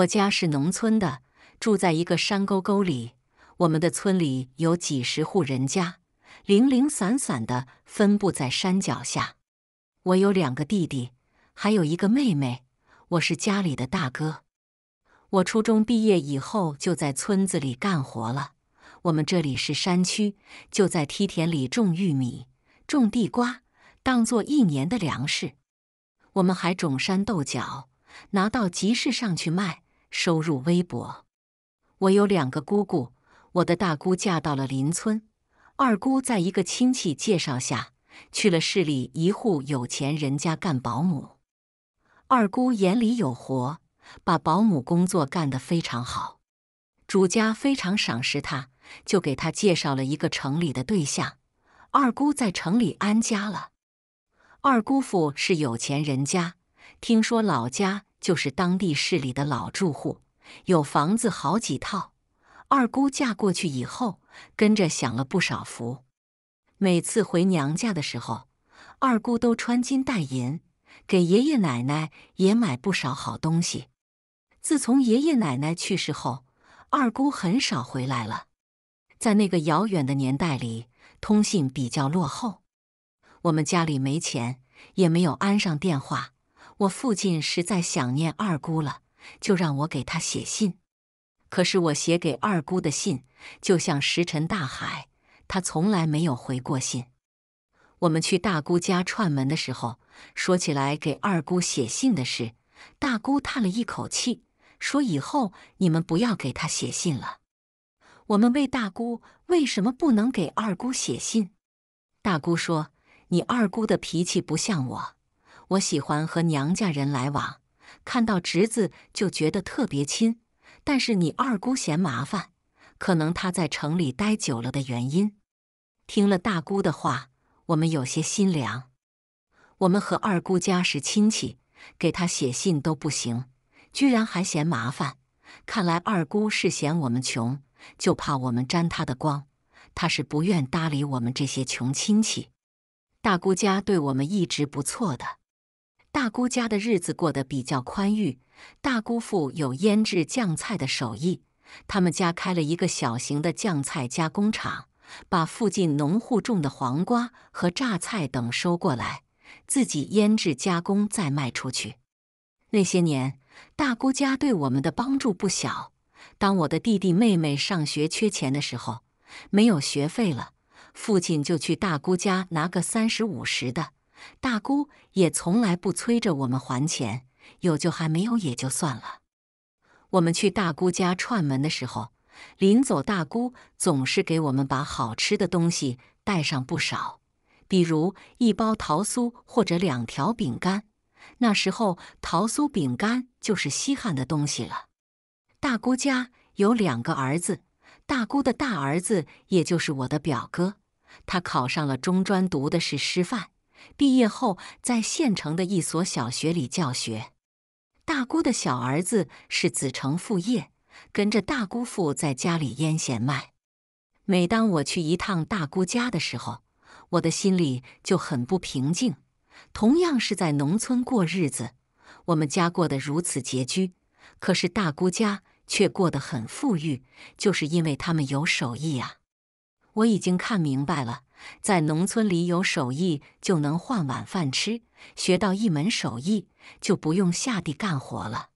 我家是农村的，住在一个山沟沟里。我们的村里有几十户人家，零零散散的分布在山脚下。我有两个弟弟，还有一个妹妹，我是家里的大哥。我初中毕业以后就在村子里干活了。我们这里是山区，就在梯田里种玉米、种地瓜，当做一年的粮食。我们还种山豆角，拿到集市上去卖。收入微薄。我有两个姑姑，我的大姑嫁到了邻村，二姑在一个亲戚介绍下去了市里一户有钱人家干保姆。二姑眼里有活，把保姆工作干得非常好，主家非常赏识她，就给她介绍了一个城里的对象。二姑在城里安家了。二姑父是有钱人家，听说老家。就是当地市里的老住户，有房子好几套。二姑嫁过去以后，跟着享了不少福。每次回娘家的时候，二姑都穿金戴银，给爷爷奶奶也买不少好东西。自从爷爷奶奶去世后，二姑很少回来了。在那个遥远的年代里，通信比较落后，我们家里没钱，也没有安上电话。我父亲实在想念二姑了，就让我给他写信。可是我写给二姑的信就像石沉大海，他从来没有回过信。我们去大姑家串门的时候，说起来给二姑写信的事，大姑叹了一口气，说：“以后你们不要给他写信了。”我们问大姑为什么不能给二姑写信，大姑说：“你二姑的脾气不像我。”我喜欢和娘家人来往，看到侄子就觉得特别亲。但是你二姑嫌麻烦，可能她在城里待久了的原因。听了大姑的话，我们有些心凉。我们和二姑家是亲戚，给她写信都不行，居然还嫌麻烦。看来二姑是嫌我们穷，就怕我们沾她的光，她是不愿搭理我们这些穷亲戚。大姑家对我们一直不错的。大姑家的日子过得比较宽裕，大姑父有腌制酱菜的手艺，他们家开了一个小型的酱菜加工厂，把附近农户种的黄瓜和榨菜等收过来，自己腌制加工再卖出去。那些年，大姑家对我们的帮助不小。当我的弟弟妹妹上学缺钱的时候，没有学费了，父亲就去大姑家拿个三十五十的。大姑也从来不催着我们还钱，有就还没有也就算了。我们去大姑家串门的时候，临走大姑总是给我们把好吃的东西带上不少，比如一包桃酥或者两条饼干。那时候桃酥、饼干就是稀罕的东西了。大姑家有两个儿子，大姑的大儿子也就是我的表哥，他考上了中专，读的是师范。毕业后，在县城的一所小学里教学。大姑的小儿子是子承父业，跟着大姑父在家里腌咸麦。每当我去一趟大姑家的时候，我的心里就很不平静。同样是在农村过日子，我们家过得如此拮据，可是大姑家却过得很富裕，就是因为他们有手艺啊！我已经看明白了。在农村里有手艺就能换碗饭吃，学到一门手艺就不用下地干活了。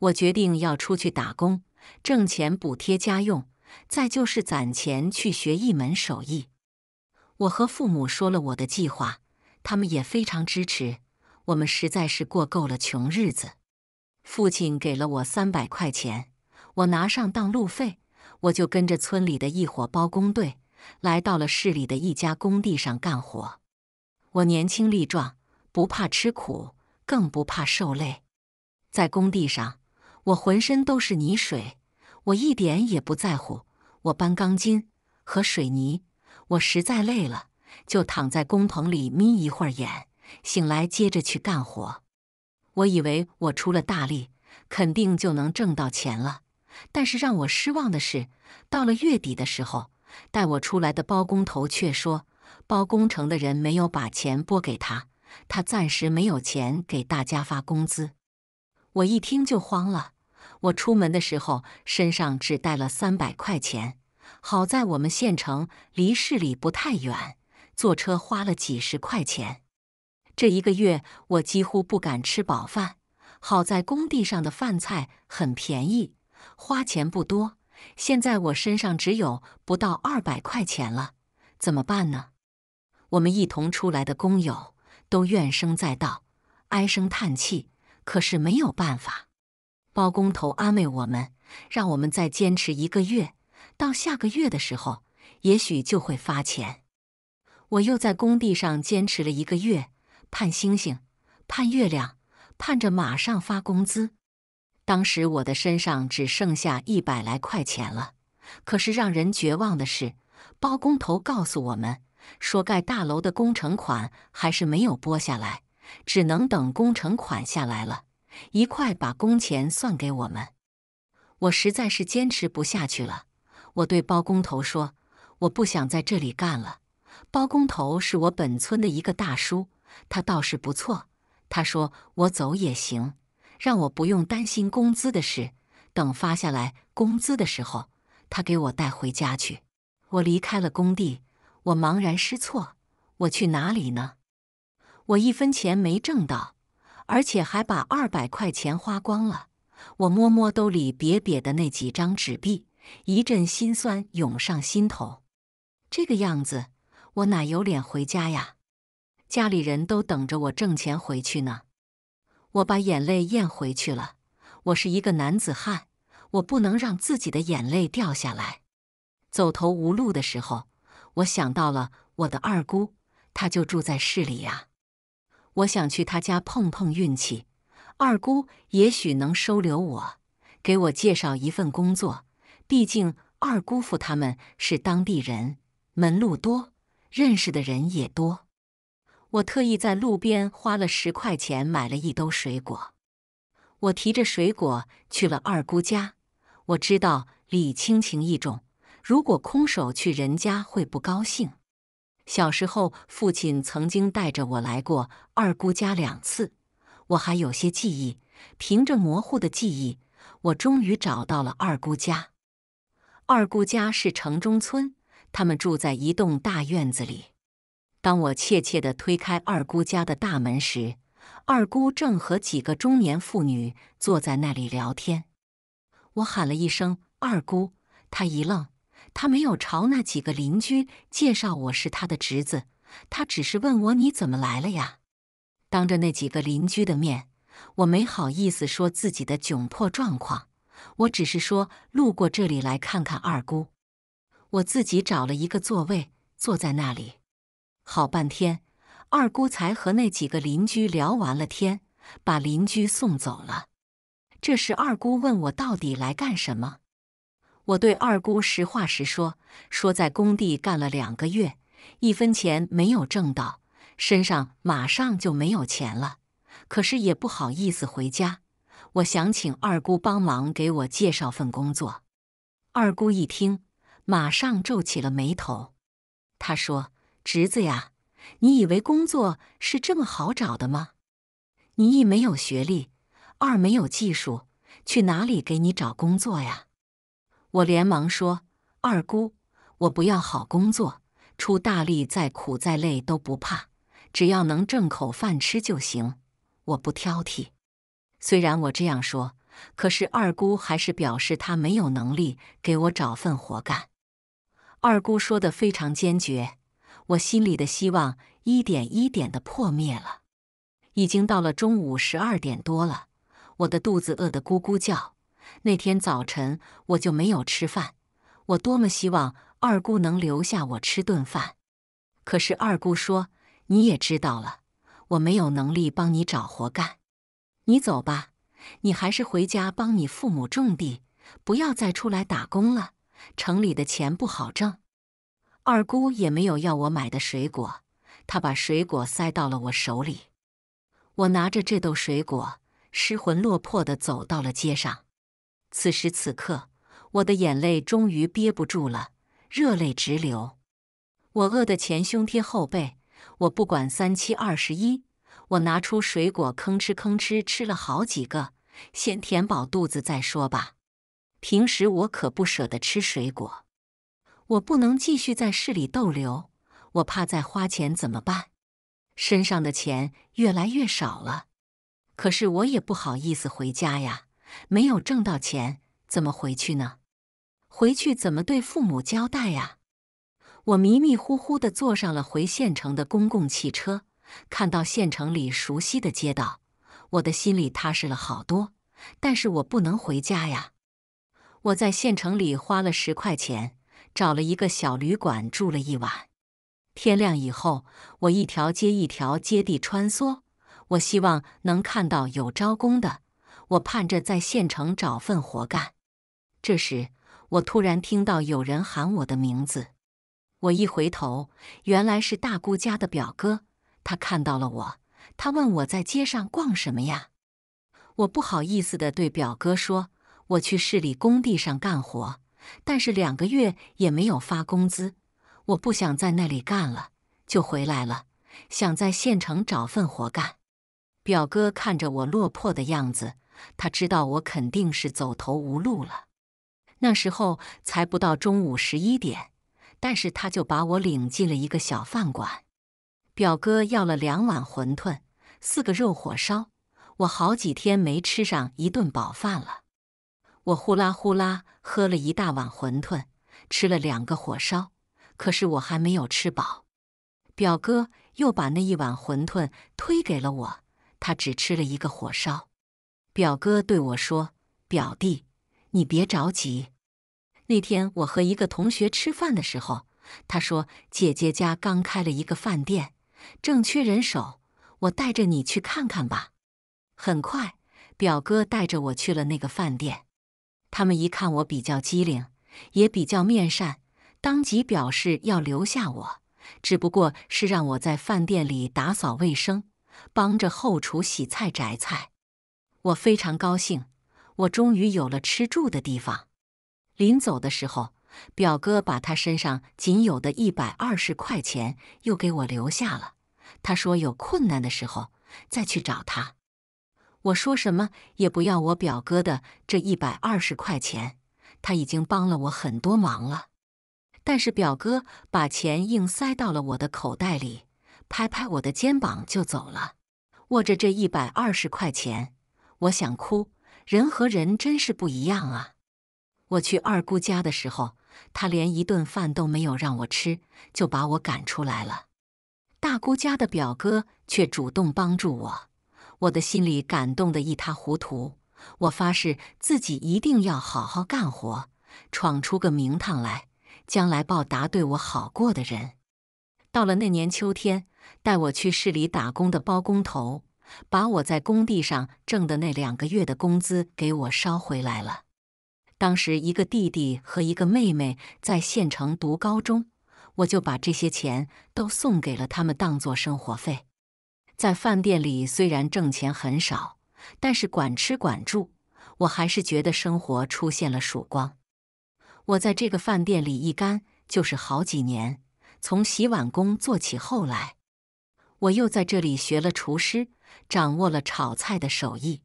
我决定要出去打工，挣钱补贴家用，再就是攒钱去学一门手艺。我和父母说了我的计划，他们也非常支持。我们实在是过够了穷日子，父亲给了我三百块钱，我拿上当路费，我就跟着村里的一伙包工队。来到了市里的一家工地上干活。我年轻力壮，不怕吃苦，更不怕受累。在工地上，我浑身都是泥水，我一点也不在乎。我搬钢筋和水泥，我实在累了，就躺在工棚里眯一会儿眼，醒来接着去干活。我以为我出了大力，肯定就能挣到钱了。但是让我失望的是，到了月底的时候。带我出来的包工头却说，包工程的人没有把钱拨给他，他暂时没有钱给大家发工资。我一听就慌了。我出门的时候身上只带了三百块钱，好在我们县城离市里不太远，坐车花了几十块钱。这一个月我几乎不敢吃饱饭，好在工地上的饭菜很便宜，花钱不多。现在我身上只有不到二百块钱了，怎么办呢？我们一同出来的工友都怨声载道，唉声叹气，可是没有办法。包工头安慰我们，让我们再坚持一个月，到下个月的时候，也许就会发钱。我又在工地上坚持了一个月，盼星星，盼月亮，盼着马上发工资。当时我的身上只剩下一百来块钱了，可是让人绝望的是，包工头告诉我们说盖大楼的工程款还是没有拨下来，只能等工程款下来了，一块把工钱算给我们。我实在是坚持不下去了，我对包工头说：“我不想在这里干了。”包工头是我本村的一个大叔，他倒是不错，他说我走也行。让我不用担心工资的事，等发下来工资的时候，他给我带回家去。我离开了工地，我茫然失措，我去哪里呢？我一分钱没挣到，而且还把二百块钱花光了。我摸摸兜里瘪瘪的那几张纸币，一阵心酸涌上心头。这个样子，我哪有脸回家呀？家里人都等着我挣钱回去呢。我把眼泪咽回去了。我是一个男子汉，我不能让自己的眼泪掉下来。走投无路的时候，我想到了我的二姑，她就住在市里呀。我想去她家碰碰运气，二姑也许能收留我，给我介绍一份工作。毕竟二姑父他们是当地人，门路多，认识的人也多。我特意在路边花了十块钱买了一兜水果，我提着水果去了二姑家。我知道礼轻情意重，如果空手去人家会不高兴。小时候，父亲曾经带着我来过二姑家两次，我还有些记忆。凭着模糊的记忆，我终于找到了二姑家。二姑家是城中村，他们住在一栋大院子里。当我怯怯的推开二姑家的大门时，二姑正和几个中年妇女坐在那里聊天。我喊了一声“二姑”，她一愣，她没有朝那几个邻居介绍我是她的侄子，她只是问我“你怎么来了呀？”当着那几个邻居的面，我没好意思说自己的窘迫状况，我只是说路过这里来看看二姑。我自己找了一个座位，坐在那里。好半天，二姑才和那几个邻居聊完了天，把邻居送走了。这时，二姑问我到底来干什么。我对二姑实话实说，说在工地干了两个月，一分钱没有挣到，身上马上就没有钱了。可是也不好意思回家，我想请二姑帮忙给我介绍份工作。二姑一听，马上皱起了眉头，她说。侄子呀，你以为工作是这么好找的吗？你一没有学历，二没有技术，去哪里给你找工作呀？我连忙说：“二姑，我不要好工作，出大力再苦再累都不怕，只要能挣口饭吃就行，我不挑剔。”虽然我这样说，可是二姑还是表示她没有能力给我找份活干。二姑说的非常坚决。我心里的希望一点一点的破灭了。已经到了中午十二点多了，我的肚子饿得咕咕叫。那天早晨我就没有吃饭。我多么希望二姑能留下我吃顿饭，可是二姑说：“你也知道了，我没有能力帮你找活干，你走吧，你还是回家帮你父母种地，不要再出来打工了。城里的钱不好挣。”二姑也没有要我买的水果，她把水果塞到了我手里。我拿着这兜水果，失魂落魄地走到了街上。此时此刻，我的眼泪终于憋不住了，热泪直流。我饿得前胸贴后背，我不管三七二十一，我拿出水果吭哧吭哧吃了好几个，先填饱肚子再说吧。平时我可不舍得吃水果。我不能继续在市里逗留，我怕再花钱怎么办？身上的钱越来越少了，可是我也不好意思回家呀，没有挣到钱，怎么回去呢？回去怎么对父母交代呀？我迷迷糊糊的坐上了回县城的公共汽车，看到县城里熟悉的街道，我的心里踏实了好多。但是我不能回家呀，我在县城里花了十块钱。找了一个小旅馆住了一晚，天亮以后，我一条街一条街地穿梭，我希望能看到有招工的，我盼着在县城找份活干。这时，我突然听到有人喊我的名字，我一回头，原来是大姑家的表哥，他看到了我，他问我在街上逛什么呀？我不好意思地对表哥说：“我去市里工地上干活。”但是两个月也没有发工资，我不想在那里干了，就回来了，想在县城找份活干。表哥看着我落魄的样子，他知道我肯定是走投无路了。那时候才不到中午十一点，但是他就把我领进了一个小饭馆。表哥要了两碗馄饨，四个肉火烧，我好几天没吃上一顿饱饭了。我呼啦呼啦喝了一大碗馄饨，吃了两个火烧，可是我还没有吃饱。表哥又把那一碗馄饨推给了我，他只吃了一个火烧。表哥对我说：“表弟，你别着急。那天我和一个同学吃饭的时候，他说姐姐家刚开了一个饭店，正缺人手，我带着你去看看吧。”很快，表哥带着我去了那个饭店。他们一看我比较机灵，也比较面善，当即表示要留下我，只不过是让我在饭店里打扫卫生，帮着后厨洗菜摘菜。我非常高兴，我终于有了吃住的地方。临走的时候，表哥把他身上仅有的一百二十块钱又给我留下了，他说有困难的时候再去找他。我说什么也不要我表哥的这一百二十块钱，他已经帮了我很多忙了。但是表哥把钱硬塞到了我的口袋里，拍拍我的肩膀就走了。握着这一百二十块钱，我想哭。人和人真是不一样啊！我去二姑家的时候，他连一顿饭都没有让我吃，就把我赶出来了。大姑家的表哥却主动帮助我。我的心里感动得一塌糊涂，我发誓自己一定要好好干活，闯出个名堂来，将来报答对我好过的人。到了那年秋天，带我去市里打工的包工头，把我在工地上挣的那两个月的工资给我捎回来了。当时一个弟弟和一个妹妹在县城读高中，我就把这些钱都送给了他们，当做生活费。在饭店里虽然挣钱很少，但是管吃管住，我还是觉得生活出现了曙光。我在这个饭店里一干就是好几年，从洗碗工做起，后来我又在这里学了厨师，掌握了炒菜的手艺。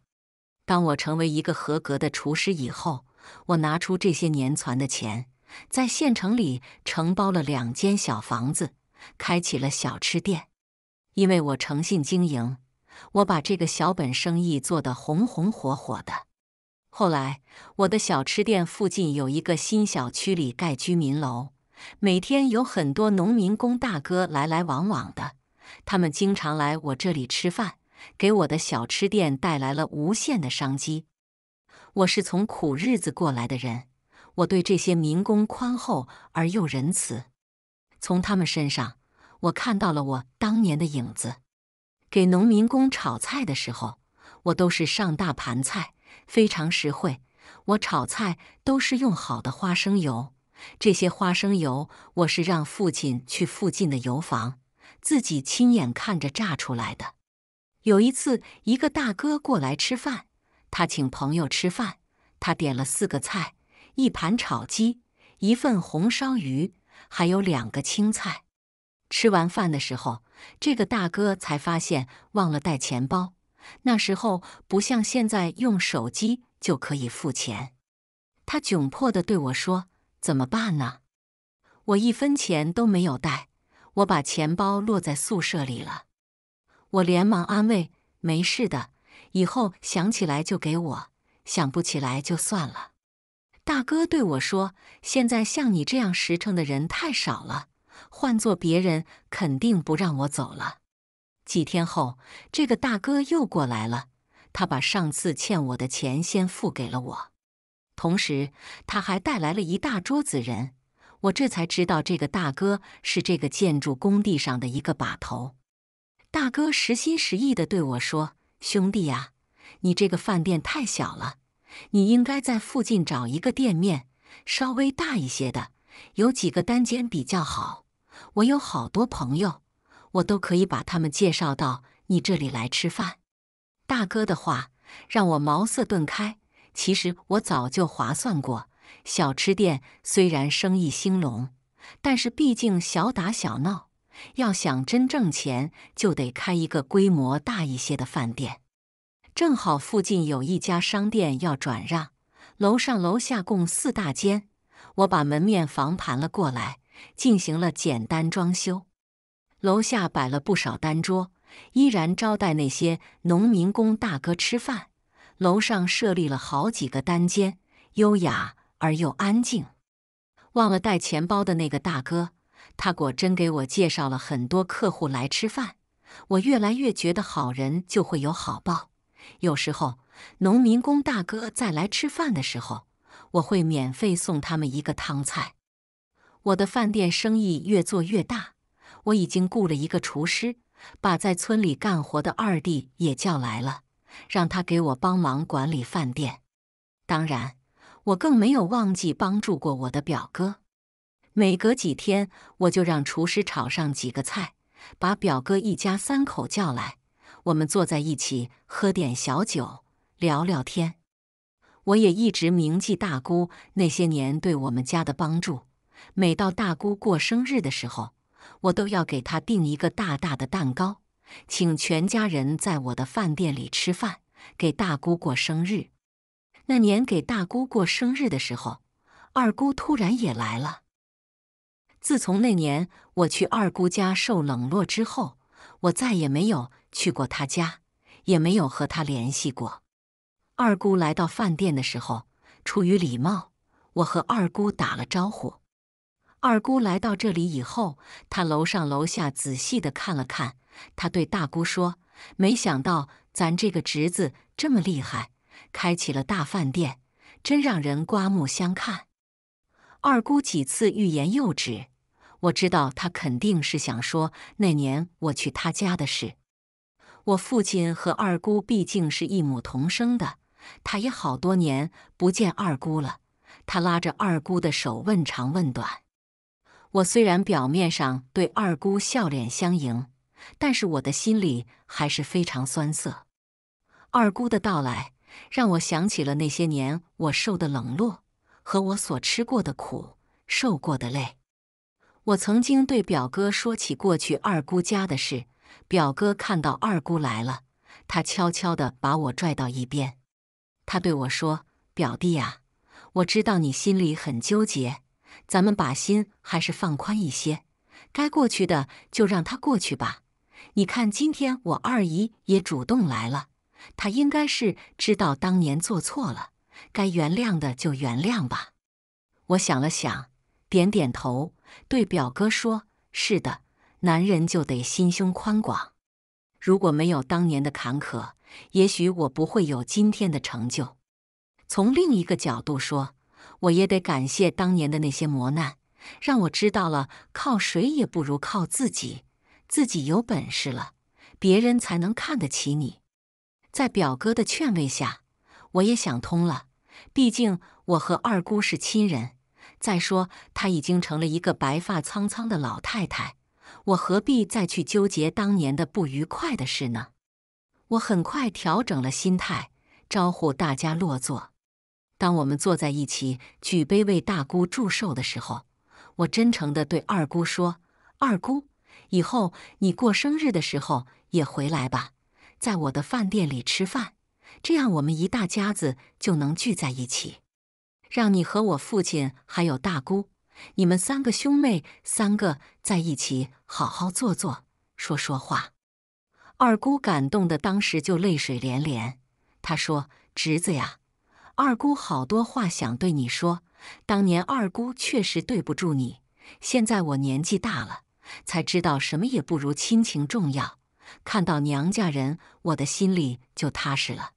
当我成为一个合格的厨师以后，我拿出这些年攒的钱，在县城里承包了两间小房子，开起了小吃店。因为我诚信经营，我把这个小本生意做得红红火火的。后来，我的小吃店附近有一个新小区里盖居民楼，每天有很多农民工大哥来来往往的，他们经常来我这里吃饭，给我的小吃店带来了无限的商机。我是从苦日子过来的人，我对这些民工宽厚而又仁慈，从他们身上。我看到了我当年的影子。给农民工炒菜的时候，我都是上大盘菜，非常实惠。我炒菜都是用好的花生油，这些花生油我是让父亲去附近的油房，自己亲眼看着榨出来的。有一次，一个大哥过来吃饭，他请朋友吃饭，他点了四个菜：一盘炒鸡，一份红烧鱼，还有两个青菜。吃完饭的时候，这个大哥才发现忘了带钱包。那时候不像现在用手机就可以付钱，他窘迫地对我说：“怎么办呢？我一分钱都没有带，我把钱包落在宿舍里了。”我连忙安慰：“没事的，以后想起来就给我，想不起来就算了。”大哥对我说：“现在像你这样实诚的人太少了。”换做别人，肯定不让我走了。几天后，这个大哥又过来了，他把上次欠我的钱先付给了我，同时他还带来了一大桌子人。我这才知道，这个大哥是这个建筑工地上的一个把头。大哥实心实意的对我说：“兄弟呀，你这个饭店太小了，你应该在附近找一个店面，稍微大一些的，有几个单间比较好。”我有好多朋友，我都可以把他们介绍到你这里来吃饭。大哥的话让我茅塞顿开。其实我早就划算过，小吃店虽然生意兴隆，但是毕竟小打小闹，要想真挣钱，就得开一个规模大一些的饭店。正好附近有一家商店要转让，楼上楼下共四大间，我把门面房盘了过来。进行了简单装修，楼下摆了不少单桌，依然招待那些农民工大哥吃饭。楼上设立了好几个单间，优雅而又安静。忘了带钱包的那个大哥，他果真给我介绍了很多客户来吃饭。我越来越觉得好人就会有好报。有时候，农民工大哥再来吃饭的时候，我会免费送他们一个汤菜。我的饭店生意越做越大，我已经雇了一个厨师，把在村里干活的二弟也叫来了，让他给我帮忙管理饭店。当然，我更没有忘记帮助过我的表哥。每隔几天，我就让厨师炒上几个菜，把表哥一家三口叫来，我们坐在一起喝点小酒，聊聊天。我也一直铭记大姑那些年对我们家的帮助。每到大姑过生日的时候，我都要给她订一个大大的蛋糕，请全家人在我的饭店里吃饭，给大姑过生日。那年给大姑过生日的时候，二姑突然也来了。自从那年我去二姑家受冷落之后，我再也没有去过她家，也没有和她联系过。二姑来到饭店的时候，出于礼貌，我和二姑打了招呼。二姑来到这里以后，她楼上楼下仔细的看了看。她对大姑说：“没想到咱这个侄子这么厉害，开起了大饭店，真让人刮目相看。”二姑几次欲言又止，我知道她肯定是想说那年我去她家的事。我父亲和二姑毕竟是异母同生的，他也好多年不见二姑了。他拉着二姑的手问长问短。我虽然表面上对二姑笑脸相迎，但是我的心里还是非常酸涩。二姑的到来让我想起了那些年我受的冷落和我所吃过的苦、受过的累。我曾经对表哥说起过去二姑家的事，表哥看到二姑来了，他悄悄地把我拽到一边，他对我说：“表弟呀，我知道你心里很纠结。”咱们把心还是放宽一些，该过去的就让它过去吧。你看，今天我二姨也主动来了，她应该是知道当年做错了，该原谅的就原谅吧。我想了想，点点头，对表哥说：“是的，男人就得心胸宽广。如果没有当年的坎坷，也许我不会有今天的成就。从另一个角度说。”我也得感谢当年的那些磨难，让我知道了靠谁也不如靠自己，自己有本事了，别人才能看得起你。在表哥的劝慰下，我也想通了。毕竟我和二姑是亲人，再说她已经成了一个白发苍苍的老太太，我何必再去纠结当年的不愉快的事呢？我很快调整了心态，招呼大家落座。当我们坐在一起举杯为大姑祝寿的时候，我真诚的对二姑说：“二姑，以后你过生日的时候也回来吧，在我的饭店里吃饭，这样我们一大家子就能聚在一起，让你和我父亲还有大姑，你们三个兄妹三个在一起好好坐坐，说说话。”二姑感动的当时就泪水连连，她说：“侄子呀。”二姑好多话想对你说，当年二姑确实对不住你。现在我年纪大了，才知道什么也不如亲情重要。看到娘家人，我的心里就踏实了。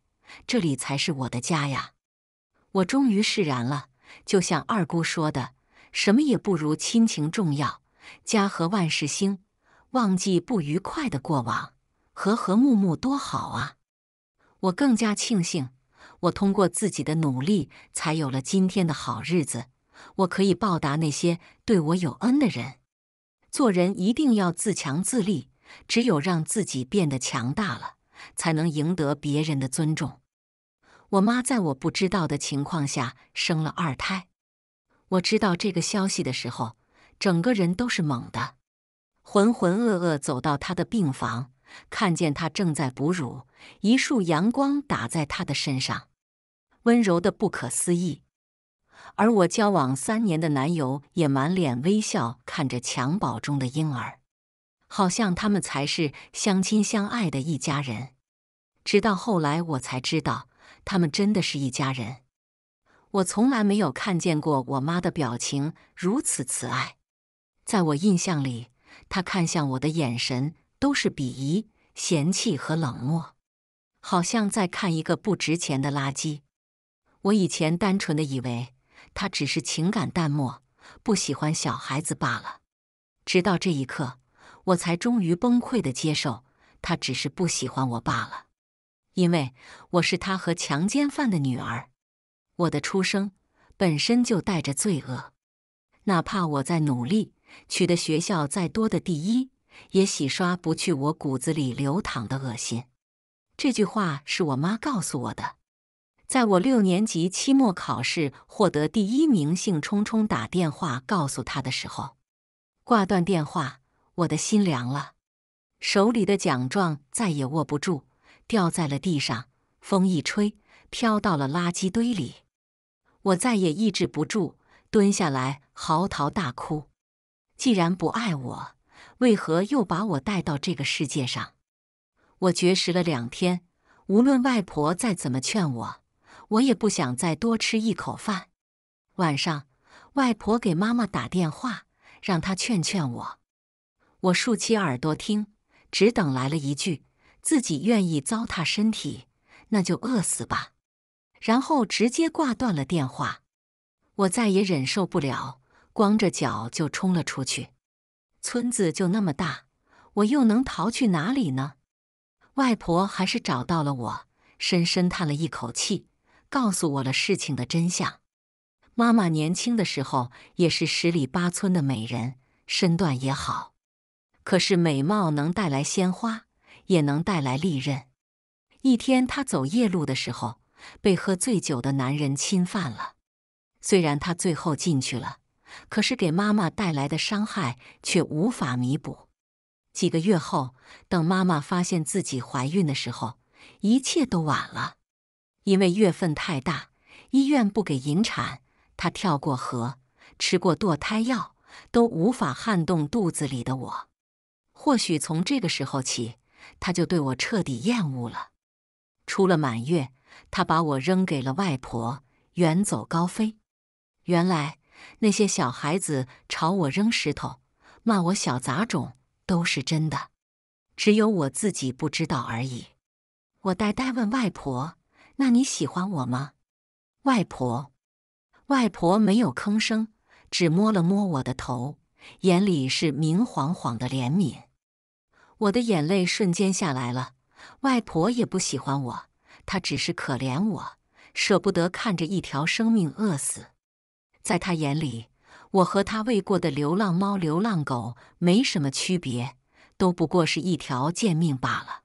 这里才是我的家呀！我终于释然了。就像二姑说的，什么也不如亲情重要。家和万事兴，忘记不愉快的过往，和和睦睦多好啊！我更加庆幸。我通过自己的努力，才有了今天的好日子。我可以报答那些对我有恩的人。做人一定要自强自立，只有让自己变得强大了，才能赢得别人的尊重。我妈在我不知道的情况下生了二胎。我知道这个消息的时候，整个人都是懵的，浑浑噩噩走到她的病房。看见他正在哺乳，一束阳光打在他的身上，温柔的不可思议。而我交往三年的男友也满脸微笑看着襁褓中的婴儿，好像他们才是相亲相爱的一家人。直到后来，我才知道他们真的是一家人。我从来没有看见过我妈的表情如此慈爱，在我印象里，她看向我的眼神。都是鄙夷、嫌弃和冷漠，好像在看一个不值钱的垃圾。我以前单纯的以为他只是情感淡漠，不喜欢小孩子罢了。直到这一刻，我才终于崩溃的接受，他只是不喜欢我罢了。因为我是他和强奸犯的女儿，我的出生本身就带着罪恶。哪怕我在努力取得学校再多的第一。也洗刷不去我骨子里流淌的恶心。这句话是我妈告诉我的。在我六年级期末考试获得第一名，兴冲冲打电话告诉他的时候，挂断电话，我的心凉了，手里的奖状再也握不住，掉在了地上，风一吹，飘到了垃圾堆里。我再也抑制不住，蹲下来嚎啕大哭。既然不爱我。为何又把我带到这个世界上？我绝食了两天，无论外婆再怎么劝我，我也不想再多吃一口饭。晚上，外婆给妈妈打电话，让她劝劝我。我竖起耳朵听，只等来了一句：“自己愿意糟蹋身体，那就饿死吧。”然后直接挂断了电话。我再也忍受不了，光着脚就冲了出去。村子就那么大，我又能逃去哪里呢？外婆还是找到了我，深深叹了一口气，告诉我了事情的真相。妈妈年轻的时候也是十里八村的美人，身段也好。可是美貌能带来鲜花，也能带来利刃。一天，她走夜路的时候，被喝醉酒的男人侵犯了。虽然她最后进去了。可是给妈妈带来的伤害却无法弥补。几个月后，等妈妈发现自己怀孕的时候，一切都晚了。因为月份太大，医院不给引产。她跳过河，吃过堕胎药，都无法撼动肚子里的我。或许从这个时候起，她就对我彻底厌恶了。出了满月，她把我扔给了外婆，远走高飞。原来。那些小孩子朝我扔石头，骂我小杂种，都是真的，只有我自己不知道而已。我呆呆问外婆：“那你喜欢我吗？”外婆，外婆没有吭声，只摸了摸我的头，眼里是明晃晃的怜悯。我的眼泪瞬间下来了。外婆也不喜欢我，她只是可怜我，舍不得看着一条生命饿死。在他眼里，我和他喂过的流浪猫、流浪狗没什么区别，都不过是一条贱命罢了。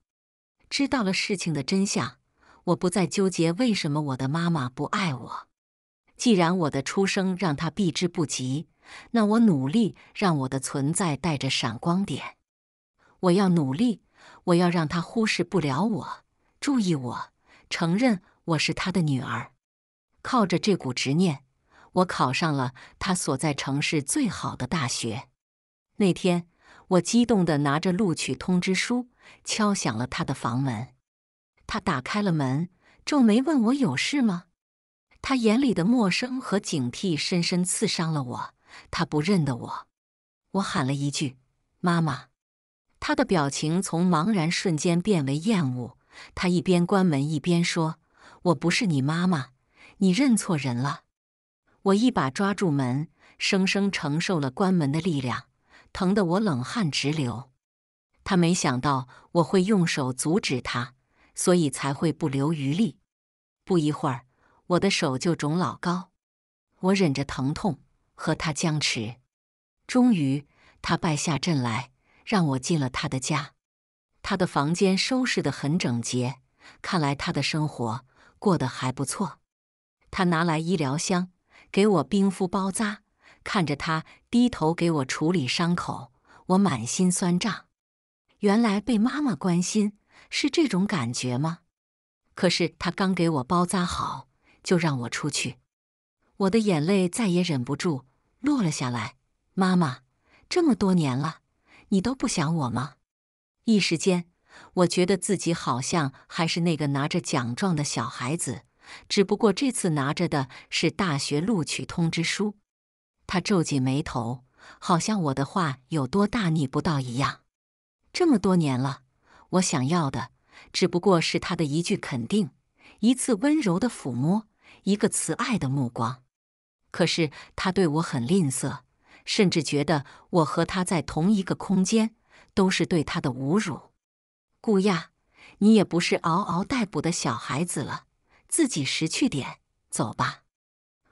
知道了事情的真相，我不再纠结为什么我的妈妈不爱我。既然我的出生让他避之不及，那我努力让我的存在带着闪光点。我要努力，我要让他忽视不了我，注意我，承认我是他的女儿。靠着这股执念。我考上了他所在城市最好的大学。那天，我激动的拿着录取通知书，敲响了他的房门。他打开了门，皱眉问我有事吗？他眼里的陌生和警惕深深刺伤了我。他不认得我。我喊了一句：“妈妈。”他的表情从茫然瞬间变为厌恶。他一边关门一边说：“我不是你妈妈，你认错人了。”我一把抓住门，生生承受了关门的力量，疼得我冷汗直流。他没想到我会用手阻止他，所以才会不留余力。不一会儿，我的手就肿老高。我忍着疼痛和他僵持，终于他败下阵来，让我进了他的家。他的房间收拾得很整洁，看来他的生活过得还不错。他拿来医疗箱。给我冰敷包扎，看着他低头给我处理伤口，我满心酸胀。原来被妈妈关心是这种感觉吗？可是他刚给我包扎好，就让我出去，我的眼泪再也忍不住落了下来。妈妈，这么多年了，你都不想我吗？一时间，我觉得自己好像还是那个拿着奖状的小孩子。只不过这次拿着的是大学录取通知书，他皱紧眉头，好像我的话有多大逆不道一样。这么多年了，我想要的只不过是他的一句肯定，一次温柔的抚摸，一个慈爱的目光。可是他对我很吝啬，甚至觉得我和他在同一个空间都是对他的侮辱。顾亚，你也不是嗷嗷待哺的小孩子了。自己识趣点，走吧。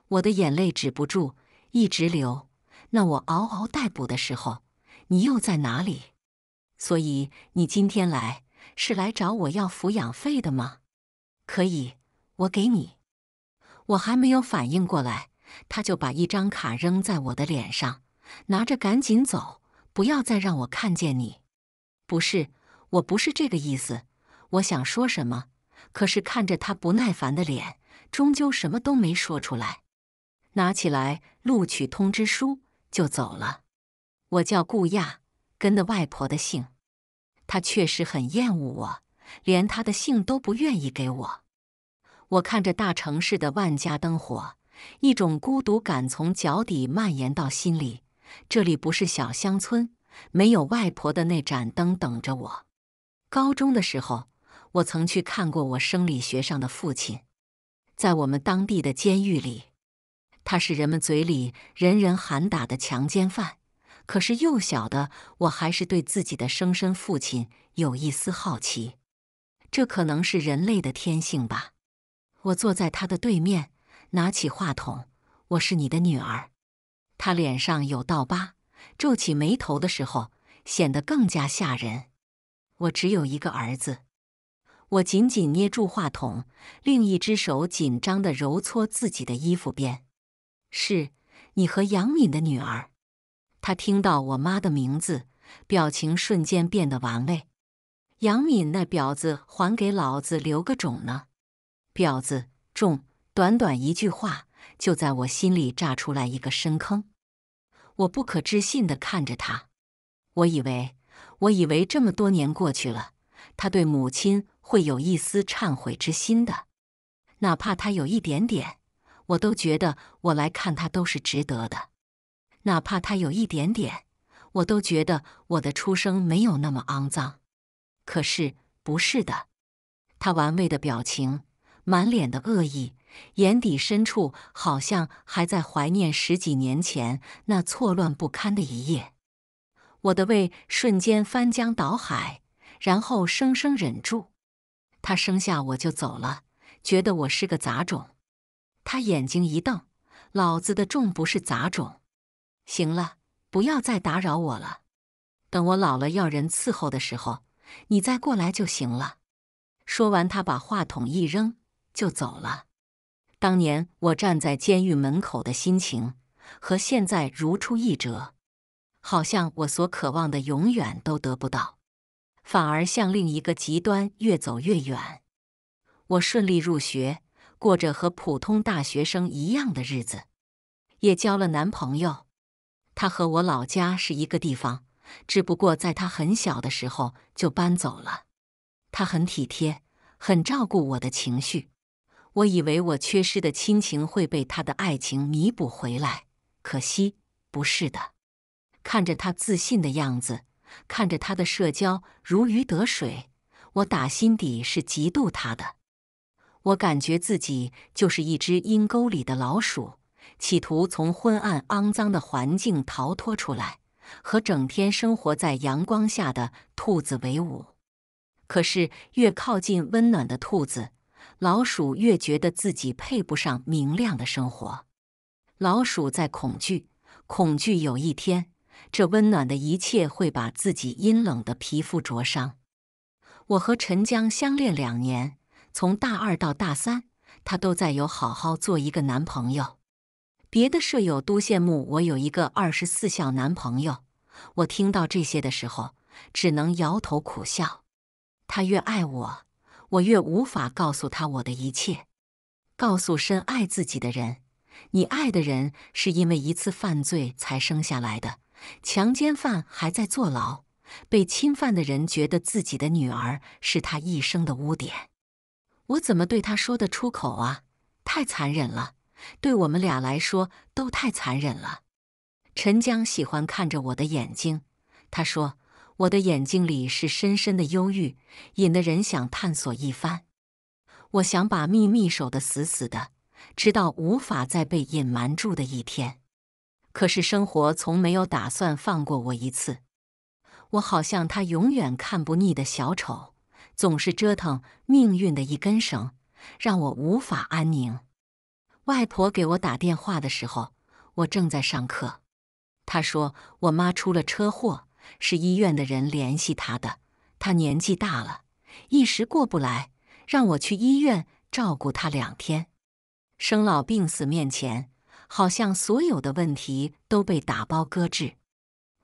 我的眼泪止不住，一直流。那我嗷嗷待哺的时候，你又在哪里？所以你今天来是来找我要抚养费的吗？可以，我给你。我还没有反应过来，他就把一张卡扔在我的脸上，拿着赶紧走，不要再让我看见你。不是，我不是这个意思。我想说什么？可是看着他不耐烦的脸，终究什么都没说出来，拿起来录取通知书就走了。我叫顾亚，跟的外婆的姓。他确实很厌恶我，连他的姓都不愿意给我。我看着大城市的万家灯火，一种孤独感从脚底蔓延到心里。这里不是小乡村，没有外婆的那盏灯等着我。高中的时候。我曾去看过我生理学上的父亲，在我们当地的监狱里，他是人们嘴里人人喊打的强奸犯。可是幼小的我还是对自己的生身父亲有一丝好奇，这可能是人类的天性吧。我坐在他的对面，拿起话筒：“我是你的女儿。”他脸上有道疤，皱起眉头的时候显得更加吓人。我只有一个儿子。我紧紧捏住话筒，另一只手紧张地揉搓自己的衣服边。是，你和杨敏的女儿。他听到我妈的名字，表情瞬间变得玩味。杨敏那婊子还给老子留个种呢！婊子种，短短一句话就在我心里炸出来一个深坑。我不可置信地看着他，我以为，我以为这么多年过去了，他对母亲。会有一丝忏悔之心的，哪怕他有一点点，我都觉得我来看他都是值得的。哪怕他有一点点，我都觉得我的出生没有那么肮脏。可是不是的，他玩味的表情，满脸的恶意，眼底深处好像还在怀念十几年前那错乱不堪的一夜。我的胃瞬间翻江倒海，然后生生忍住。他生下我就走了，觉得我是个杂种。他眼睛一瞪：“老子的种不是杂种！”行了，不要再打扰我了。等我老了要人伺候的时候，你再过来就行了。说完，他把话筒一扔就走了。当年我站在监狱门口的心情和现在如出一辙，好像我所渴望的永远都得不到。反而向另一个极端越走越远。我顺利入学，过着和普通大学生一样的日子，也交了男朋友。他和我老家是一个地方，只不过在他很小的时候就搬走了。他很体贴，很照顾我的情绪。我以为我缺失的亲情会被他的爱情弥补回来，可惜不是的。看着他自信的样子。看着他的社交如鱼得水，我打心底是嫉妒他的。我感觉自己就是一只阴沟里的老鼠，企图从昏暗肮脏的环境逃脱出来，和整天生活在阳光下的兔子为伍。可是越靠近温暖的兔子，老鼠越觉得自己配不上明亮的生活。老鼠在恐惧，恐惧有一天。这温暖的一切会把自己阴冷的皮肤灼伤。我和陈江相恋两年，从大二到大三，他都在有好好做一个男朋友。别的舍友都羡慕我有一个二十四孝男朋友。我听到这些的时候，只能摇头苦笑。他越爱我，我越无法告诉他我的一切。告诉深爱自己的人，你爱的人是因为一次犯罪才生下来的。强奸犯还在坐牢，被侵犯的人觉得自己的女儿是他一生的污点。我怎么对他说得出口啊？太残忍了，对我们俩来说都太残忍了。陈江喜欢看着我的眼睛，他说我的眼睛里是深深的忧郁，引得人想探索一番。我想把秘密守得死死的，直到无法再被隐瞒住的一天。可是生活从没有打算放过我一次，我好像他永远看不腻的小丑，总是折腾命运的一根绳，让我无法安宁。外婆给我打电话的时候，我正在上课。她说我妈出了车祸，是医院的人联系她的，她年纪大了，一时过不来，让我去医院照顾她两天。生老病死面前。好像所有的问题都被打包搁置。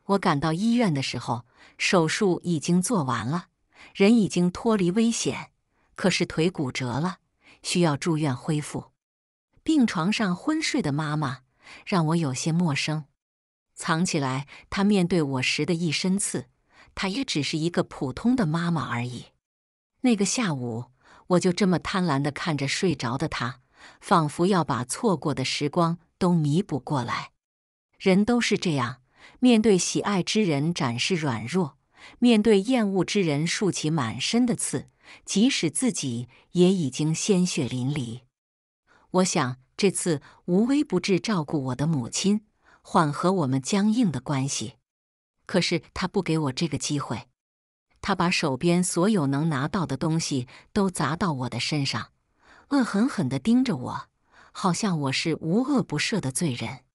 我赶到医院的时候，手术已经做完了，人已经脱离危险，可是腿骨折了，需要住院恢复。病床上昏睡的妈妈让我有些陌生，藏起来她面对我时的一身刺，她也只是一个普通的妈妈而已。那个下午，我就这么贪婪的看着睡着的她，仿佛要把错过的时光。都弥补过来，人都是这样：面对喜爱之人展示软弱，面对厌恶之人竖起满身的刺，即使自己也已经鲜血淋漓。我想这次无微不至照顾我的母亲，缓和我们僵硬的关系，可是他不给我这个机会，他把手边所有能拿到的东西都砸到我的身上，恶狠狠的盯着我。好像我是无恶不赦的罪人，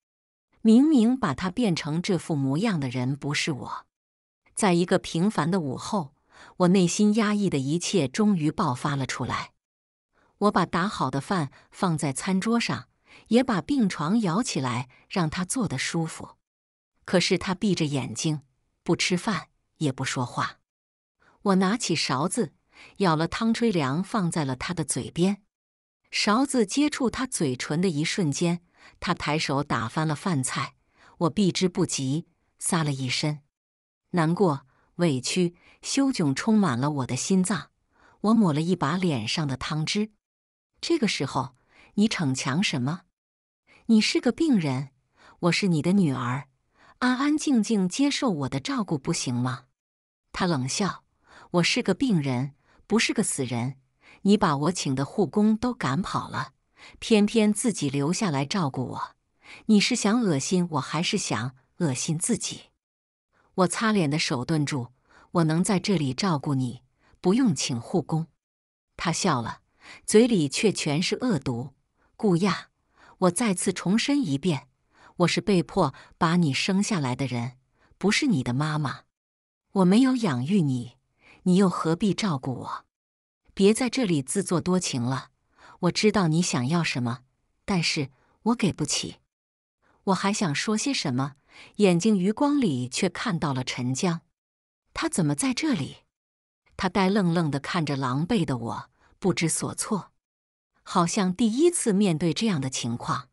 明明把他变成这副模样的人不是我。在一个平凡的午后，我内心压抑的一切终于爆发了出来。我把打好的饭放在餐桌上，也把病床摇起来，让他坐得舒服。可是他闭着眼睛，不吃饭，也不说话。我拿起勺子，舀了汤吹凉，放在了他的嘴边。勺子接触他嘴唇的一瞬间，他抬手打翻了饭菜，我避之不及，撒了一身。难过、委屈、羞窘充满了我的心脏。我抹了一把脸上的汤汁。这个时候，你逞强什么？你是个病人，我是你的女儿，安安静静接受我的照顾不行吗？他冷笑：“我是个病人，不是个死人。”你把我请的护工都赶跑了，偏偏自己留下来照顾我。你是想恶心我还是想恶心自己？我擦脸的手顿住。我能在这里照顾你，不用请护工。他笑了，嘴里却全是恶毒。顾亚，我再次重申一遍，我是被迫把你生下来的人，不是你的妈妈。我没有养育你，你又何必照顾我？别在这里自作多情了，我知道你想要什么，但是我给不起。我还想说些什么，眼睛余光里却看到了陈江，他怎么在这里？他呆愣愣地看着狼狈的我，不知所措，好像第一次面对这样的情况。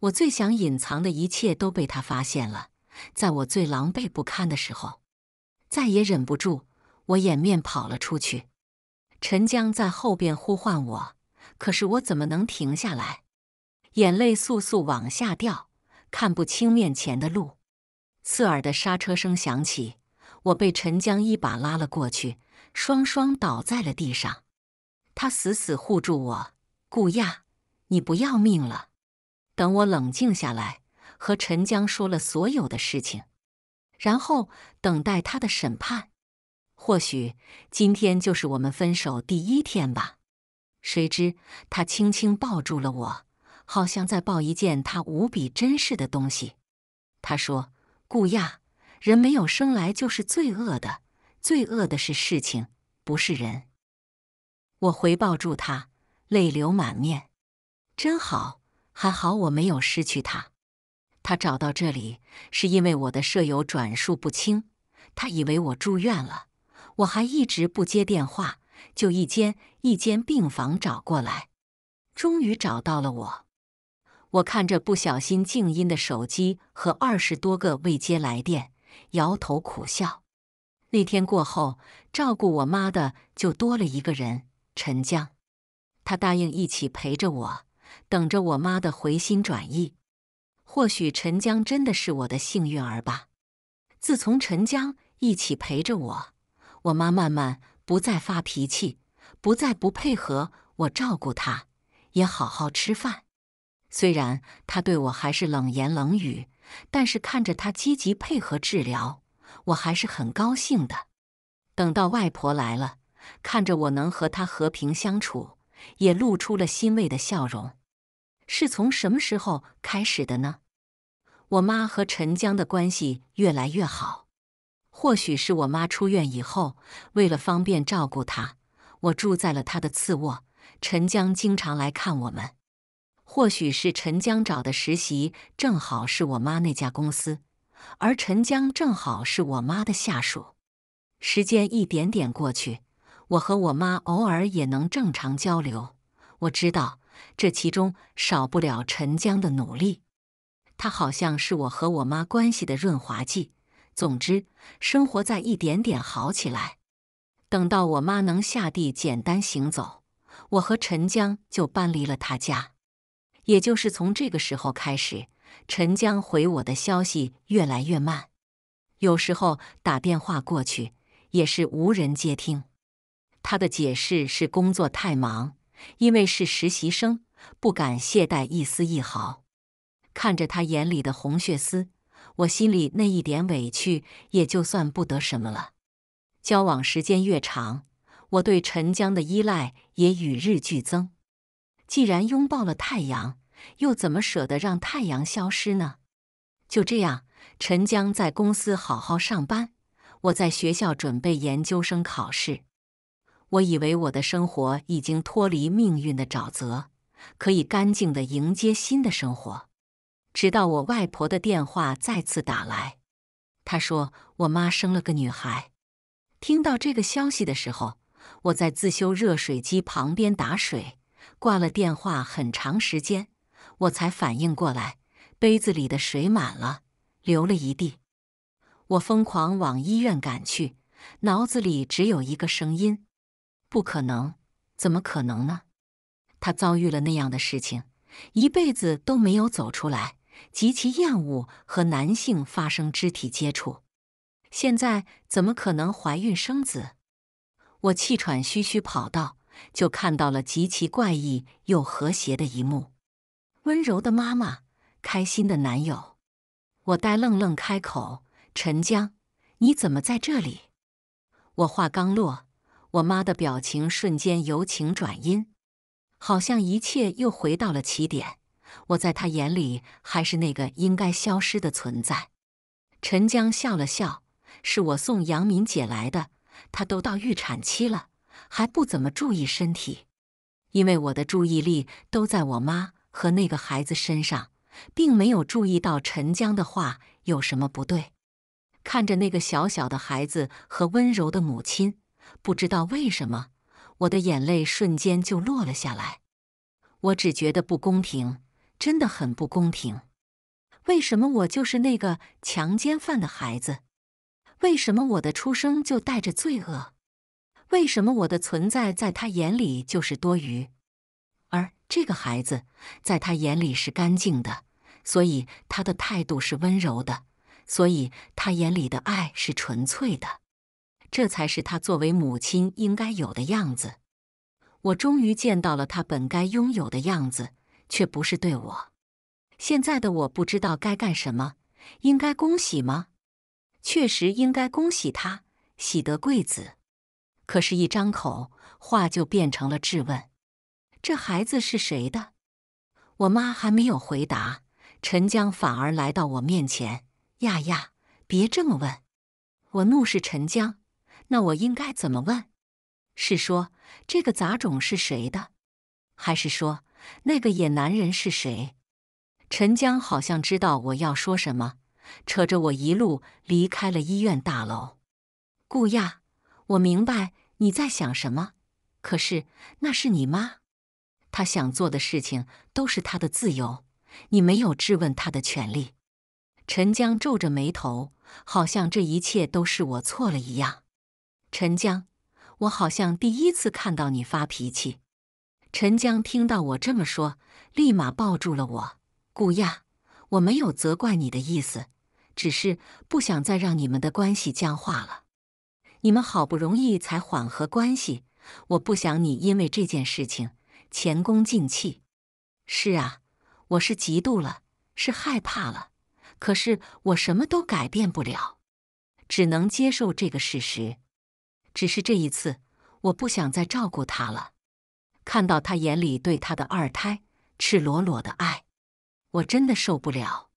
我最想隐藏的一切都被他发现了，在我最狼狈不堪的时候，再也忍不住，我掩面跑了出去。陈江在后边呼唤我，可是我怎么能停下来？眼泪簌簌往下掉，看不清面前的路。刺耳的刹车声响起，我被陈江一把拉了过去，双双倒在了地上。他死死护住我，顾亚，你不要命了？等我冷静下来，和陈江说了所有的事情，然后等待他的审判。或许今天就是我们分手第一天吧。谁知他轻轻抱住了我，好像在抱一件他无比珍视的东西。他说：“顾亚，人没有生来就是罪恶的，罪恶的是事情，不是人。”我回抱住他，泪流满面，真好，还好我没有失去他。他找到这里是因为我的舍友转述不清，他以为我住院了。我还一直不接电话，就一间一间病房找过来，终于找到了我。我看着不小心静音的手机和二十多个未接来电，摇头苦笑。那天过后，照顾我妈的就多了一个人，陈江。他答应一起陪着我，等着我妈的回心转意。或许陈江真的是我的幸运儿吧。自从陈江一起陪着我。我妈慢慢不再发脾气，不再不配合我照顾她，也好好吃饭。虽然她对我还是冷言冷语，但是看着她积极配合治疗，我还是很高兴的。等到外婆来了，看着我能和她和平相处，也露出了欣慰的笑容。是从什么时候开始的呢？我妈和陈江的关系越来越好。或许是我妈出院以后，为了方便照顾她，我住在了她的次卧。陈江经常来看我们。或许是陈江找的实习正好是我妈那家公司，而陈江正好是我妈的下属。时间一点点过去，我和我妈偶尔也能正常交流。我知道这其中少不了陈江的努力，他好像是我和我妈关系的润滑剂。总之，生活在一点点好起来。等到我妈能下地简单行走，我和陈江就搬离了他家。也就是从这个时候开始，陈江回我的消息越来越慢，有时候打电话过去也是无人接听。他的解释是工作太忙，因为是实习生，不敢懈怠一丝一毫。看着他眼里的红血丝。我心里那一点委屈也就算不得什么了。交往时间越长，我对陈江的依赖也与日俱增。既然拥抱了太阳，又怎么舍得让太阳消失呢？就这样，陈江在公司好好上班，我在学校准备研究生考试。我以为我的生活已经脱离命运的沼泽，可以干净的迎接新的生活。直到我外婆的电话再次打来，她说我妈生了个女孩。听到这个消息的时候，我在自修热水机旁边打水，挂了电话很长时间，我才反应过来，杯子里的水满了，流了一地。我疯狂往医院赶去，脑子里只有一个声音：不可能，怎么可能呢？他遭遇了那样的事情，一辈子都没有走出来。极其厌恶和男性发生肢体接触，现在怎么可能怀孕生子？我气喘吁吁跑到，就看到了极其怪异又和谐的一幕：温柔的妈妈，开心的男友。我呆愣愣开口：“陈江，你怎么在这里？”我话刚落，我妈的表情瞬间由晴转阴，好像一切又回到了起点。我在他眼里还是那个应该消失的存在。陈江笑了笑：“是我送杨敏姐来的，她都到预产期了，还不怎么注意身体。因为我的注意力都在我妈和那个孩子身上，并没有注意到陈江的话有什么不对。”看着那个小小的孩子和温柔的母亲，不知道为什么，我的眼泪瞬间就落了下来。我只觉得不公平。真的很不公平！为什么我就是那个强奸犯的孩子？为什么我的出生就带着罪恶？为什么我的存在在他眼里就是多余？而这个孩子在他眼里是干净的，所以他的态度是温柔的，所以他眼里的爱是纯粹的。这才是他作为母亲应该有的样子。我终于见到了他本该拥有的样子。却不是对我。现在的我不知道该干什么，应该恭喜吗？确实应该恭喜他，喜得贵子。可是，一张口话就变成了质问：“这孩子是谁的？”我妈还没有回答，陈江反而来到我面前：“亚亚，别这么问。”我怒视陈江：“那我应该怎么问？是说这个杂种是谁的，还是说？”那个野男人是谁？陈江好像知道我要说什么，扯着我一路离开了医院大楼。顾亚，我明白你在想什么，可是那是你妈，她想做的事情都是她的自由，你没有质问她的权利。陈江皱着眉头，好像这一切都是我错了一样。陈江，我好像第一次看到你发脾气。陈江听到我这么说，立马抱住了我。顾亚，我没有责怪你的意思，只是不想再让你们的关系僵化了。你们好不容易才缓和关系，我不想你因为这件事情前功尽弃。是啊，我是嫉妒了，是害怕了，可是我什么都改变不了，只能接受这个事实。只是这一次，我不想再照顾他了。看到他眼里对他的二胎赤裸裸的爱，我真的受不了。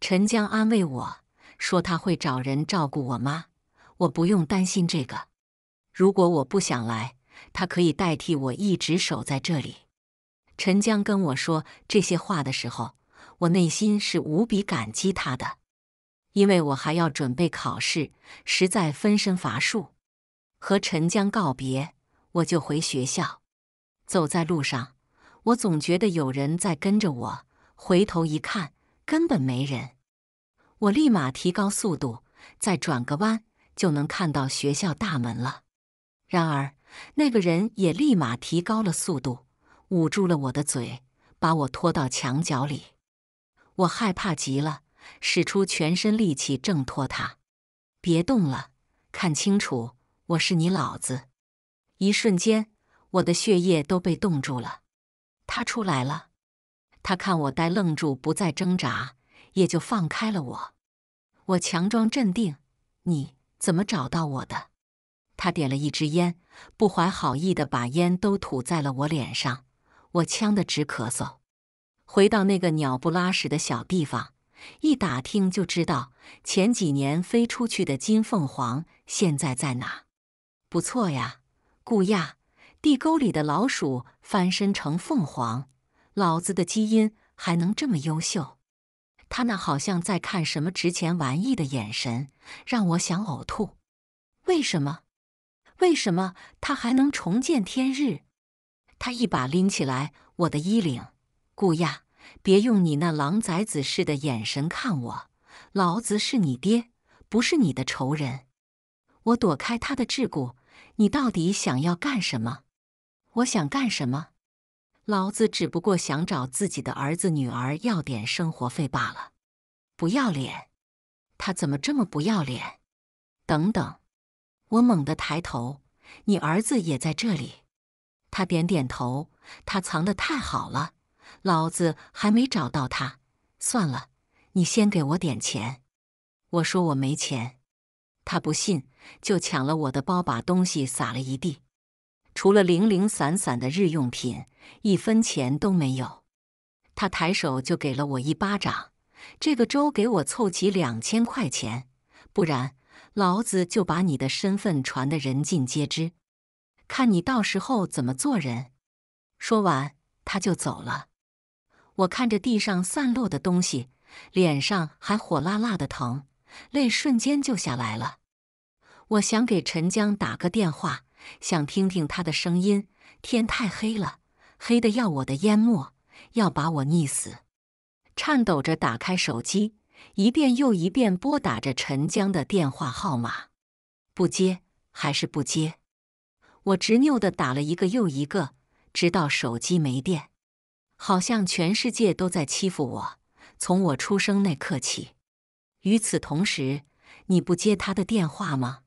陈江安慰我说：“他会找人照顾我妈，我不用担心这个。如果我不想来，他可以代替我一直守在这里。”陈江跟我说这些话的时候，我内心是无比感激他的，因为我还要准备考试，实在分身乏术。和陈江告别，我就回学校。走在路上，我总觉得有人在跟着我。回头一看，根本没人。我立马提高速度，再转个弯就能看到学校大门了。然而，那个人也立马提高了速度，捂住了我的嘴，把我拖到墙角里。我害怕极了，使出全身力气挣脱他。别动了，看清楚，我是你老子！一瞬间。我的血液都被冻住了，他出来了。他看我呆愣住，不再挣扎，也就放开了我。我强装镇定。你怎么找到我的？他点了一支烟，不怀好意的把烟都吐在了我脸上，我呛得直咳嗽。回到那个鸟不拉屎的小地方，一打听就知道前几年飞出去的金凤凰现在在哪。不错呀，顾亚。地沟里的老鼠翻身成凤凰，老子的基因还能这么优秀？他那好像在看什么值钱玩意的眼神让我想呕吐。为什么？为什么他还能重见天日？他一把拎起来我的衣领，顾亚，别用你那狼崽子似的眼神看我，老子是你爹，不是你的仇人。我躲开他的桎梏，你到底想要干什么？我想干什么？老子只不过想找自己的儿子女儿要点生活费罢了。不要脸！他怎么这么不要脸？等等，我猛地抬头，你儿子也在这里。他点点头。他藏的太好了，老子还没找到他。算了，你先给我点钱。我说我没钱。他不信，就抢了我的包，把东西撒了一地。除了零零散散的日用品，一分钱都没有。他抬手就给了我一巴掌：“这个周给我凑齐两千块钱，不然老子就把你的身份传得人尽皆知，看你到时候怎么做人。”说完，他就走了。我看着地上散落的东西，脸上还火辣辣的疼，泪瞬间就下来了。我想给陈江打个电话。想听听他的声音，天太黑了，黑得要我的淹没，要把我溺死。颤抖着打开手机，一遍又一遍拨打着陈江的电话号码，不接还是不接。我执拗地打了一个又一个，直到手机没电。好像全世界都在欺负我，从我出生那刻起。与此同时，你不接他的电话吗？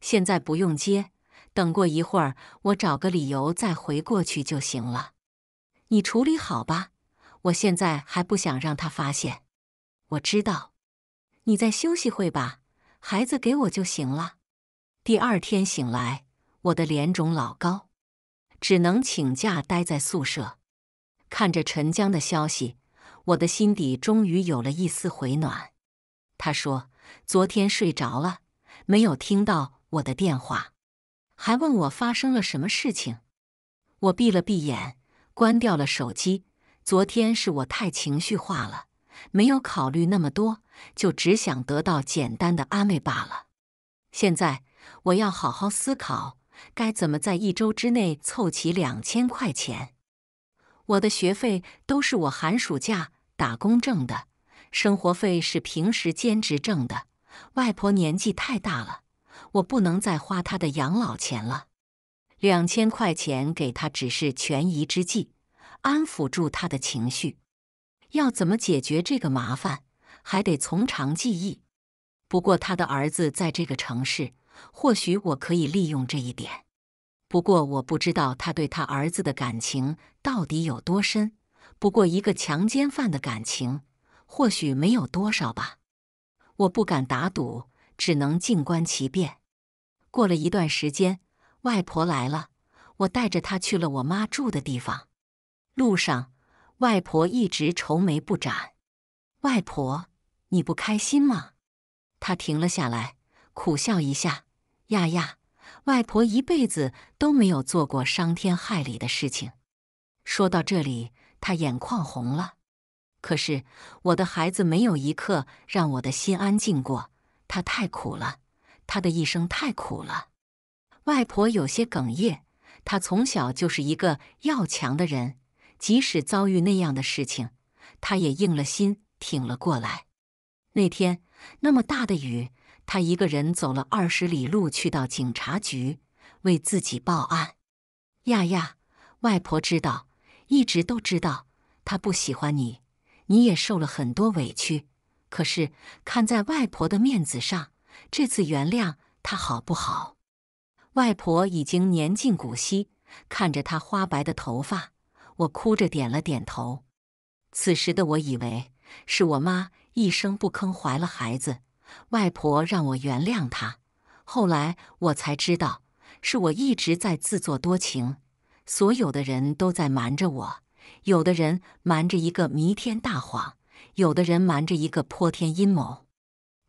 现在不用接。等过一会儿，我找个理由再回过去就行了。你处理好吧，我现在还不想让他发现。我知道，你再休息会吧，孩子给我就行了。第二天醒来，我的脸肿老高，只能请假待在宿舍。看着陈江的消息，我的心底终于有了一丝回暖。他说昨天睡着了，没有听到我的电话。还问我发生了什么事情，我闭了闭眼，关掉了手机。昨天是我太情绪化了，没有考虑那么多，就只想得到简单的安慰罢了。现在我要好好思考，该怎么在一周之内凑齐两千块钱。我的学费都是我寒暑假打工挣的，生活费是平时兼职挣的。外婆年纪太大了。我不能再花他的养老钱了，两千块钱给他只是权宜之计，安抚住他的情绪。要怎么解决这个麻烦，还得从长计议。不过他的儿子在这个城市，或许我可以利用这一点。不过我不知道他对他儿子的感情到底有多深。不过一个强奸犯的感情，或许没有多少吧。我不敢打赌。只能静观其变。过了一段时间，外婆来了，我带着她去了我妈住的地方。路上，外婆一直愁眉不展。外婆，你不开心吗？她停了下来，苦笑一下。呀呀，外婆一辈子都没有做过伤天害理的事情。说到这里，她眼眶红了。可是，我的孩子没有一刻让我的心安静过。他太苦了，他的一生太苦了。外婆有些哽咽。她从小就是一个要强的人，即使遭遇那样的事情，她也硬了心，挺了过来。那天那么大的雨，他一个人走了二十里路去到警察局为自己报案。亚亚，外婆知道，一直都知道。他不喜欢你，你也受了很多委屈。可是，看在外婆的面子上，这次原谅她好不好？外婆已经年近古稀，看着她花白的头发，我哭着点了点头。此时的我以为是我妈一声不吭怀了孩子，外婆让我原谅她。后来我才知道，是我一直在自作多情，所有的人都在瞒着我，有的人瞒着一个弥天大谎。有的人瞒着一个破天阴谋，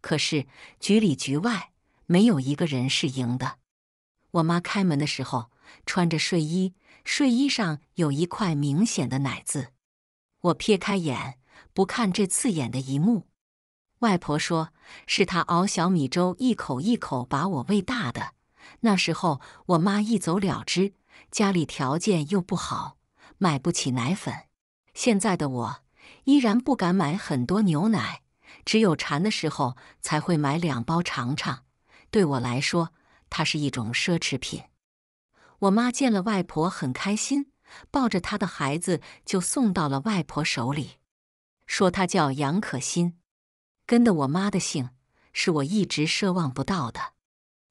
可是局里局外没有一个人是赢的。我妈开门的时候穿着睡衣，睡衣上有一块明显的奶渍。我撇开眼不看这刺眼的一幕。外婆说是她熬小米粥一口一口把我喂大的。那时候我妈一走了之，家里条件又不好，买不起奶粉。现在的我。依然不敢买很多牛奶，只有馋的时候才会买两包尝尝。对我来说，它是一种奢侈品。我妈见了外婆很开心，抱着她的孩子就送到了外婆手里，说她叫杨可心，跟的我妈的姓，是我一直奢望不到的。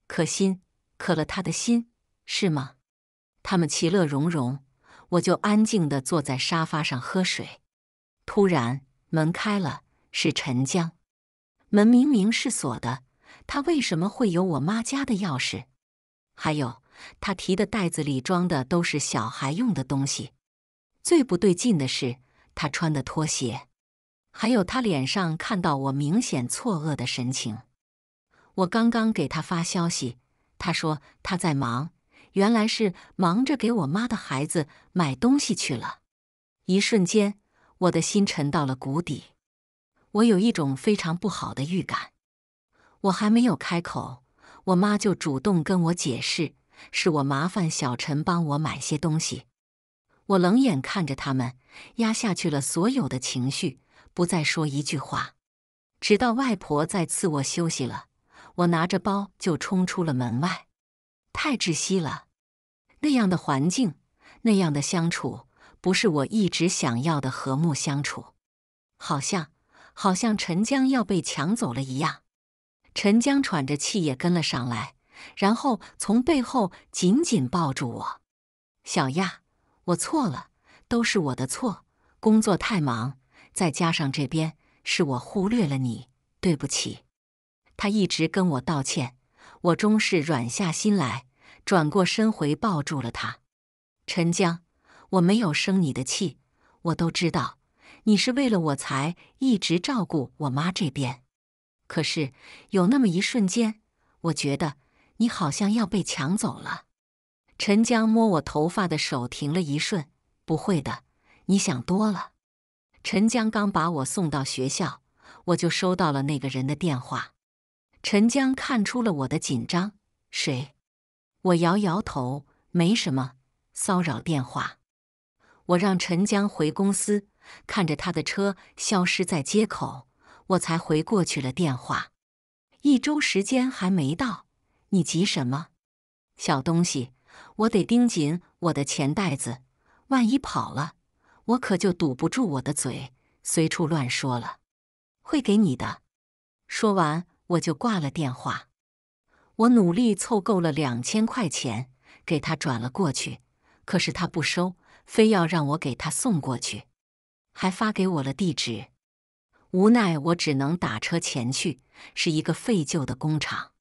可心，可了她的心，是吗？他们其乐融融，我就安静地坐在沙发上喝水。突然，门开了，是陈江。门明明是锁的，他为什么会有我妈家的钥匙？还有，他提的袋子里装的都是小孩用的东西。最不对劲的是，他穿的拖鞋，还有他脸上看到我明显错愕的神情。我刚刚给他发消息，他说他在忙，原来是忙着给我妈的孩子买东西去了。一瞬间。我的心沉到了谷底，我有一种非常不好的预感。我还没有开口，我妈就主动跟我解释，是我麻烦小陈帮我买些东西。我冷眼看着他们，压下去了所有的情绪，不再说一句话。直到外婆在次卧休息了，我拿着包就冲出了门外。太窒息了，那样的环境，那样的相处。不是我一直想要的和睦相处，好像好像陈江要被抢走了一样。陈江喘着气也跟了上来，然后从背后紧紧抱住我：“小亚，我错了，都是我的错，工作太忙，再加上这边是我忽略了你，对不起。”他一直跟我道歉，我终是软下心来，转过身回抱住了他，陈江。我没有生你的气，我都知道，你是为了我才一直照顾我妈这边。可是有那么一瞬间，我觉得你好像要被抢走了。陈江摸我头发的手停了一瞬。不会的，你想多了。陈江刚把我送到学校，我就收到了那个人的电话。陈江看出了我的紧张，谁？我摇摇头，没什么骚扰电话。我让陈江回公司，看着他的车消失在街口，我才回过去了电话。一周时间还没到，你急什么？小东西，我得盯紧我的钱袋子，万一跑了，我可就堵不住我的嘴，随处乱说了。会给你的。说完，我就挂了电话。我努力凑够了两千块钱，给他转了过去，可是他不收。非要让我给他送过去，还发给我了地址。无奈我只能打车前去，是一个废旧的工厂。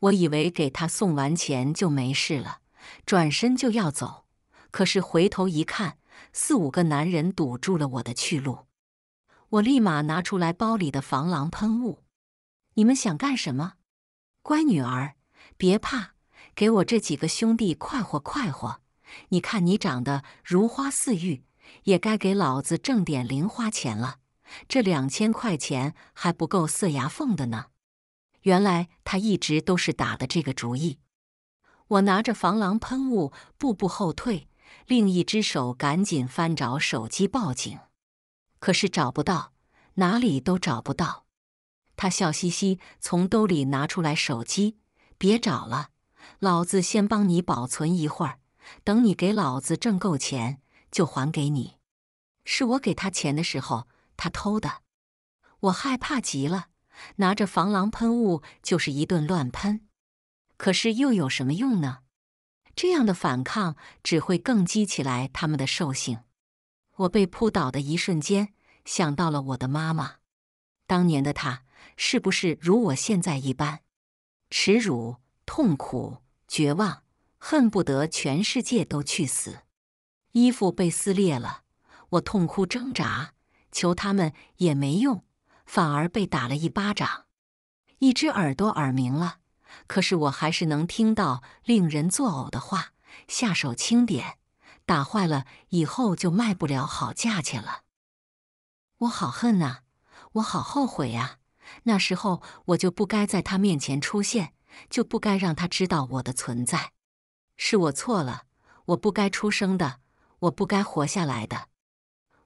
我以为给他送完钱就没事了，转身就要走，可是回头一看，四五个男人堵住了我的去路。我立马拿出来包里的防狼喷雾：“你们想干什么？乖女儿，别怕，给我这几个兄弟快活快活。”你看，你长得如花似玉，也该给老子挣点零花钱了。这两千块钱还不够塞牙缝的呢。原来他一直都是打的这个主意。我拿着防狼喷雾，步步后退，另一只手赶紧翻找手机报警，可是找不到，哪里都找不到。他笑嘻嘻从兜里拿出来手机，别找了，老子先帮你保存一会儿。等你给老子挣够钱，就还给你。是我给他钱的时候，他偷的。我害怕极了，拿着防狼喷雾就是一顿乱喷。可是又有什么用呢？这样的反抗只会更激起来他们的兽性。我被扑倒的一瞬间，想到了我的妈妈。当年的她，是不是如我现在一般，耻辱、痛苦、绝望？恨不得全世界都去死！衣服被撕裂了，我痛哭挣扎，求他们也没用，反而被打了一巴掌。一只耳朵耳鸣了，可是我还是能听到令人作呕的话。下手轻点，打坏了以后就卖不了好价钱了。我好恨啊！我好后悔啊！那时候我就不该在他面前出现，就不该让他知道我的存在。是我错了，我不该出生的，我不该活下来的。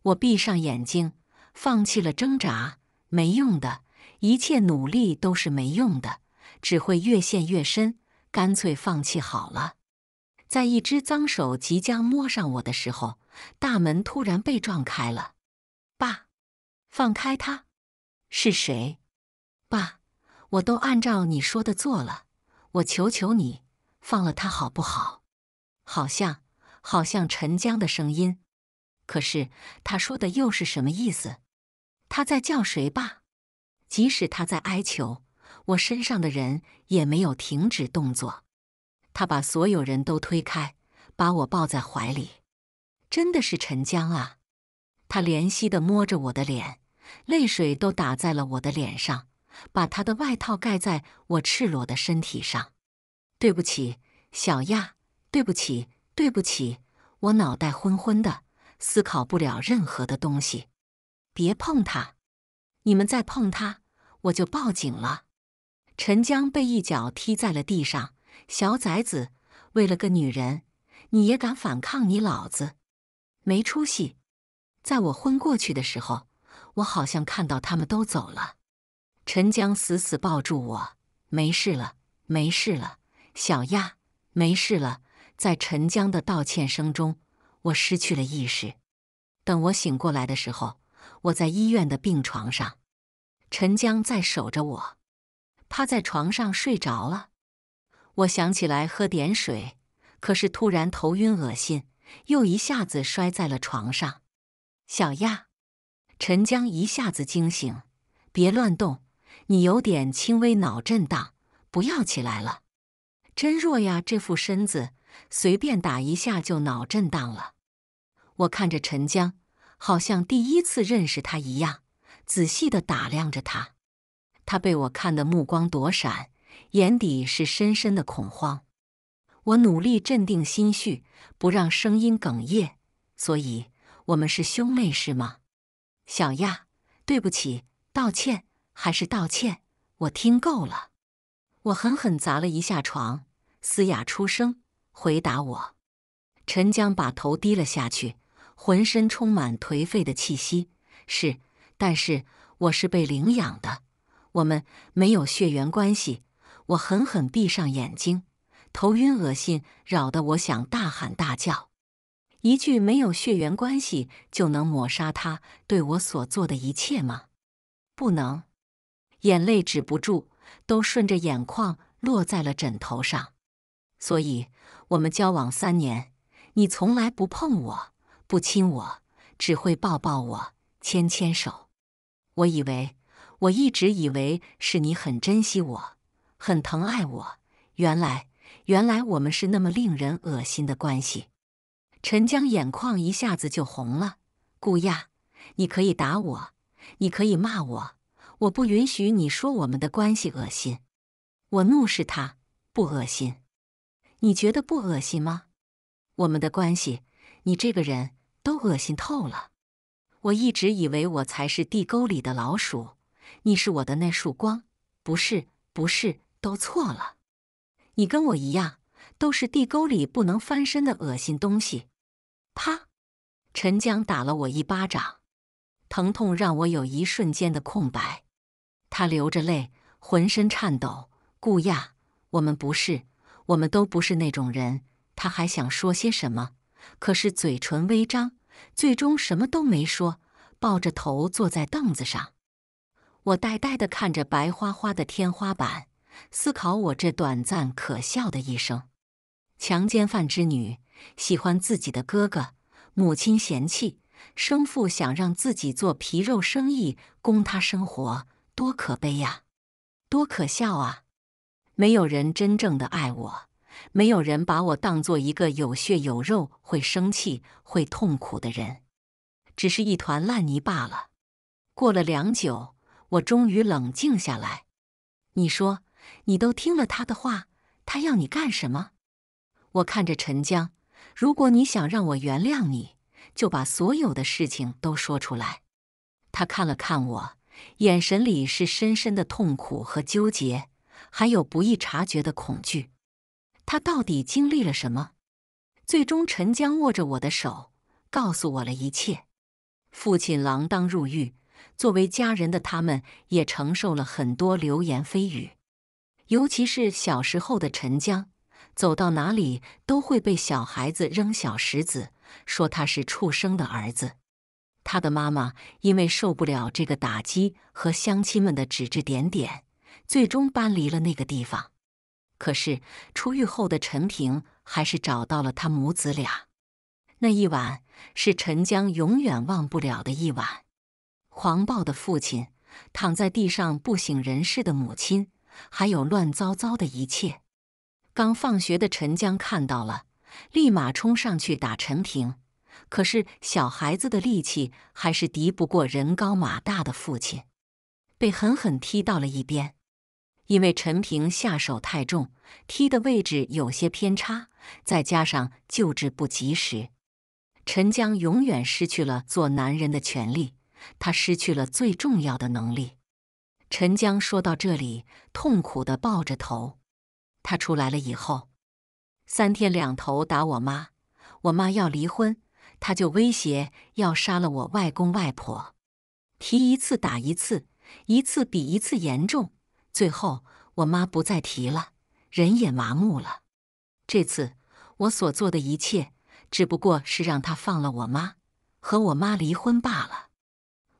我闭上眼睛，放弃了挣扎，没用的，一切努力都是没用的，只会越陷越深。干脆放弃好了。在一只脏手即将摸上我的时候，大门突然被撞开了。爸，放开他！是谁？爸，我都按照你说的做了，我求求你。放了他好不好？好像，好像陈江的声音。可是他说的又是什么意思？他在叫谁爸？即使他在哀求，我身上的人也没有停止动作。他把所有人都推开，把我抱在怀里。真的是陈江啊！他怜惜的摸着我的脸，泪水都打在了我的脸上，把他的外套盖在我赤裸的身体上。对不起，小亚，对不起，对不起，我脑袋昏昏的，思考不了任何的东西。别碰他，你们再碰他，我就报警了。陈江被一脚踢在了地上。小崽子，为了个女人，你也敢反抗你老子？没出息！在我昏过去的时候，我好像看到他们都走了。陈江死死抱住我，没事了，没事了。小亚，没事了。在陈江的道歉声中，我失去了意识。等我醒过来的时候，我在医院的病床上，陈江在守着我，趴在床上睡着了。我想起来喝点水，可是突然头晕恶心，又一下子摔在了床上。小亚，陈江一下子惊醒，别乱动，你有点轻微脑震荡，不要起来了。真弱呀，这副身子随便打一下就脑震荡了。我看着陈江，好像第一次认识他一样，仔细的打量着他。他被我看的目光躲闪，眼底是深深的恐慌。我努力镇定心绪，不让声音哽咽。所以我们是兄妹是吗？小亚，对不起，道歉还是道歉？我听够了。我狠狠砸了一下床。嘶哑出声回答我：“陈江把头低了下去，浑身充满颓废的气息。是，但是我是被领养的，我们没有血缘关系。”我狠狠闭上眼睛，头晕恶心，扰得我想大喊大叫。一句没有血缘关系就能抹杀他对我所做的一切吗？不能。眼泪止不住，都顺着眼眶落在了枕头上。所以，我们交往三年，你从来不碰我，不亲我，只会抱抱我，牵牵手。我以为，我一直以为是你很珍惜我，很疼爱我。原来，原来我们是那么令人恶心的关系。陈江眼眶一下子就红了。顾亚，你可以打我，你可以骂我，我不允许你说我们的关系恶心。我怒视他，不恶心。你觉得不恶心吗？我们的关系，你这个人都恶心透了。我一直以为我才是地沟里的老鼠，你是我的那束光，不是，不是，都错了。你跟我一样，都是地沟里不能翻身的恶心东西。啪！陈江打了我一巴掌，疼痛让我有一瞬间的空白。他流着泪，浑身颤抖。顾亚，我们不是。我们都不是那种人。他还想说些什么，可是嘴唇微张，最终什么都没说，抱着头坐在凳子上。我呆呆地看着白花花的天花板，思考我这短暂可笑的一生：强奸犯之女，喜欢自己的哥哥，母亲嫌弃，生父想让自己做皮肉生意供他生活，多可悲呀，多可笑啊！没有人真正的爱我，没有人把我当做一个有血有肉、会生气、会痛苦的人，只是一团烂泥罢了。过了良久，我终于冷静下来。你说，你都听了他的话，他要你干什么？我看着陈江，如果你想让我原谅你，就把所有的事情都说出来。他看了看我，眼神里是深深的痛苦和纠结。还有不易察觉的恐惧，他到底经历了什么？最终，陈江握着我的手，告诉我了一切：父亲锒铛入狱，作为家人的他们也承受了很多流言蜚语。尤其是小时候的陈江，走到哪里都会被小孩子扔小石子，说他是畜生的儿子。他的妈妈因为受不了这个打击和乡亲们的指指点点。最终搬离了那个地方，可是出狱后的陈平还是找到了他母子俩。那一晚是陈江永远忘不了的一晚，狂暴的父亲躺在地上不省人事的母亲，还有乱糟糟的一切。刚放学的陈江看到了，立马冲上去打陈平，可是小孩子的力气还是敌不过人高马大的父亲，被狠狠踢到了一边。因为陈平下手太重，踢的位置有些偏差，再加上救治不及时，陈江永远失去了做男人的权利。他失去了最重要的能力。陈江说到这里，痛苦地抱着头。他出来了以后，三天两头打我妈，我妈要离婚，他就威胁要杀了我外公外婆，提一次打一次，一次比一次严重。最后，我妈不再提了，人也麻木了。这次我所做的一切，只不过是让他放了我妈，和我妈离婚罢了。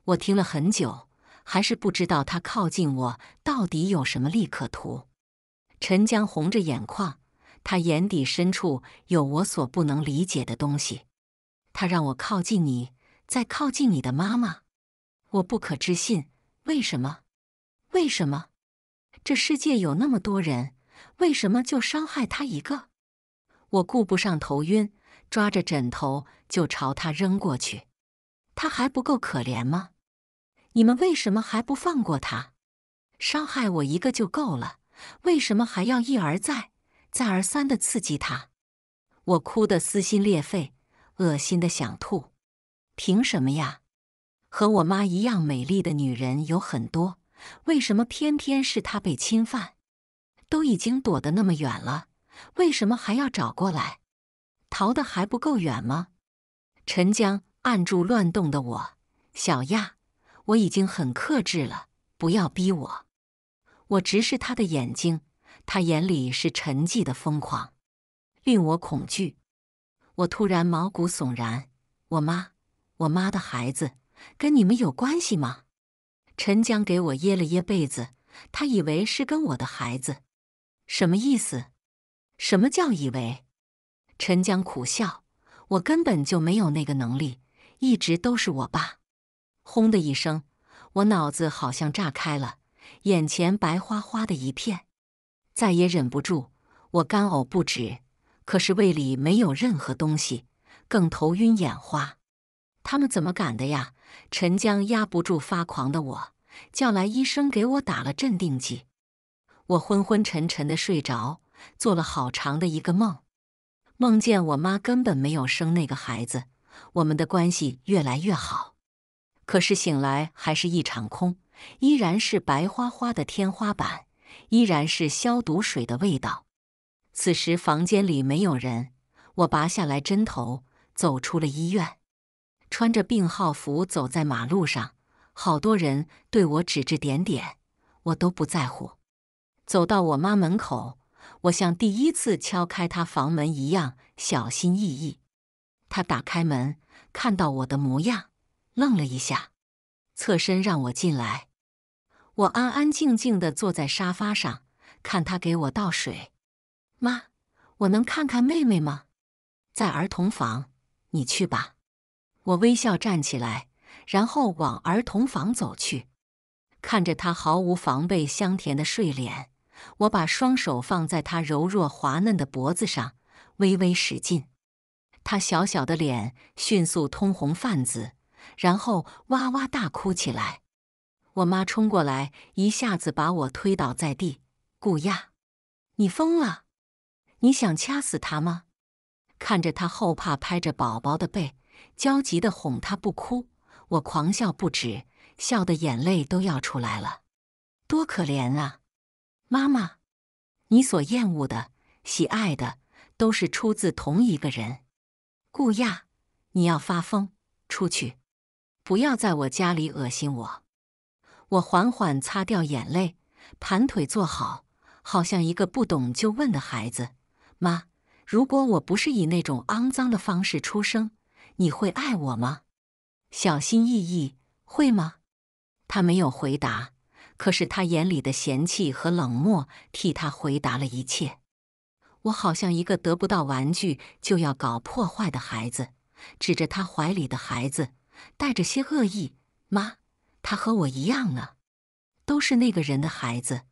我听了很久，还是不知道他靠近我到底有什么利可图。陈江红着眼眶，他眼底深处有我所不能理解的东西。他让我靠近你，再靠近你的妈妈。我不可置信，为什么？为什么？这世界有那么多人，为什么就伤害他一个？我顾不上头晕，抓着枕头就朝他扔过去。他还不够可怜吗？你们为什么还不放过他？伤害我一个就够了，为什么还要一而再、再而三的刺激他？我哭得撕心裂肺，恶心的想吐。凭什么呀？和我妈一样美丽的女人有很多。为什么偏偏是他被侵犯？都已经躲得那么远了，为什么还要找过来？逃得还不够远吗？陈江按住乱动的我，小亚，我已经很克制了，不要逼我。我直视他的眼睛，他眼里是沉寂的疯狂，令我恐惧。我突然毛骨悚然，我妈，我妈的孩子，跟你们有关系吗？陈江给我掖了掖被子，他以为是跟我的孩子，什么意思？什么叫以为？陈江苦笑，我根本就没有那个能力，一直都是我爸。轰的一声，我脑子好像炸开了，眼前白花花的一片，再也忍不住，我干呕不止，可是胃里没有任何东西，更头晕眼花。他们怎么敢的呀？陈江压不住发狂的我，叫来医生给我打了镇定剂。我昏昏沉沉的睡着，做了好长的一个梦，梦见我妈根本没有生那个孩子，我们的关系越来越好。可是醒来还是一场空，依然是白花花的天花板，依然是消毒水的味道。此时房间里没有人，我拔下来针头，走出了医院。穿着病号服走在马路上，好多人对我指指点点，我都不在乎。走到我妈门口，我像第一次敲开她房门一样小心翼翼。她打开门，看到我的模样，愣了一下，侧身让我进来。我安安静静的坐在沙发上，看她给我倒水。妈，我能看看妹妹吗？在儿童房，你去吧。我微笑站起来，然后往儿童房走去，看着他毫无防备、香甜的睡脸，我把双手放在他柔弱滑嫩的脖子上，微微使劲，他小小的脸迅速通红泛紫，然后哇哇大哭起来。我妈冲过来，一下子把我推倒在地：“顾亚，你疯了？你想掐死他吗？”看着他后怕，拍着宝宝的背。焦急地哄他不哭，我狂笑不止，笑得眼泪都要出来了，多可怜啊！妈妈，你所厌恶的、喜爱的，都是出自同一个人。顾亚，你要发疯，出去，不要在我家里恶心我。我缓缓擦掉眼泪，盘腿坐好，好像一个不懂就问的孩子。妈，如果我不是以那种肮脏的方式出生。你会爱我吗？小心翼翼，会吗？他没有回答，可是他眼里的嫌弃和冷漠替他回答了一切。我好像一个得不到玩具就要搞破坏的孩子，指着他怀里的孩子，带着些恶意：“妈，他和我一样呢，都是那个人的孩子。”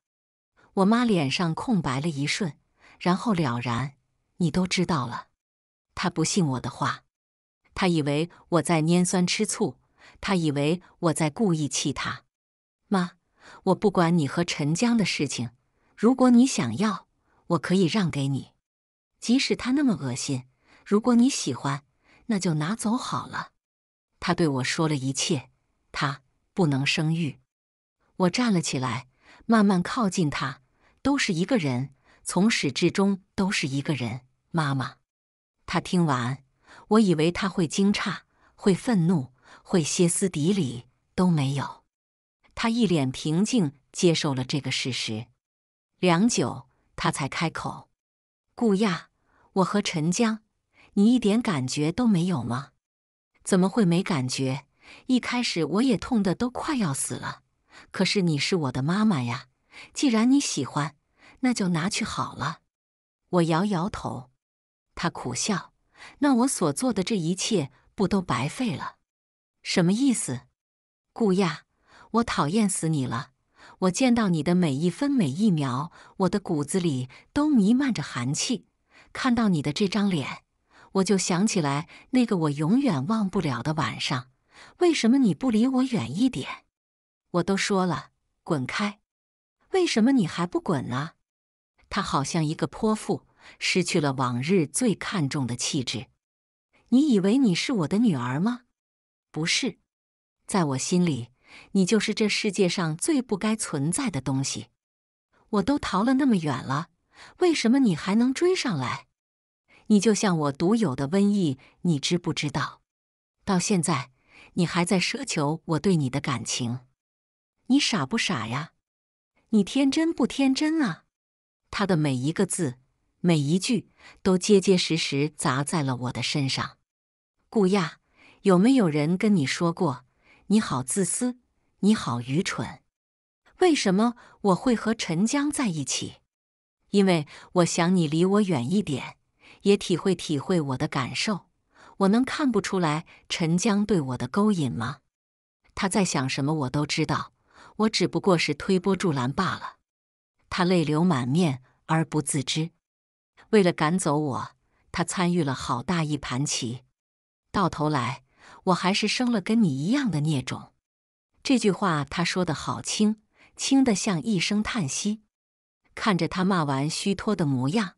我妈脸上空白了一瞬，然后了然：“你都知道了。”他不信我的话。他以为我在拈酸吃醋，他以为我在故意气他。妈，我不管你和陈江的事情，如果你想要，我可以让给你。即使他那么恶心，如果你喜欢，那就拿走好了。他对我说了一切，他不能生育。我站了起来，慢慢靠近他，都是一个人，从始至终都是一个人。妈妈，他听完。我以为他会惊诧，会愤怒，会歇斯底里，都没有。他一脸平静，接受了这个事实。良久，他才开口：“顾亚，我和陈江，你一点感觉都没有吗？怎么会没感觉？一开始我也痛得都快要死了。可是你是我的妈妈呀，既然你喜欢，那就拿去好了。”我摇摇头，他苦笑。那我所做的这一切不都白费了？什么意思，顾亚？我讨厌死你了！我见到你的每一分每一秒，我的骨子里都弥漫着寒气。看到你的这张脸，我就想起来那个我永远忘不了的晚上。为什么你不离我远一点？我都说了滚开，为什么你还不滚呢？她好像一个泼妇。失去了往日最看重的气质。你以为你是我的女儿吗？不是，在我心里，你就是这世界上最不该存在的东西。我都逃了那么远了，为什么你还能追上来？你就像我独有的瘟疫，你知不知道？到现在，你还在奢求我对你的感情？你傻不傻呀？你天真不天真啊？他的每一个字。每一句都结结实实砸在了我的身上。顾亚，有没有人跟你说过，你好自私，你好愚蠢？为什么我会和陈江在一起？因为我想你离我远一点，也体会体会我的感受。我能看不出来陈江对我的勾引吗？他在想什么，我都知道。我只不过是推波助澜罢了。他泪流满面而不自知。为了赶走我，他参与了好大一盘棋，到头来我还是生了跟你一样的孽种。这句话他说的好轻，轻的像一声叹息。看着他骂完虚脱的模样，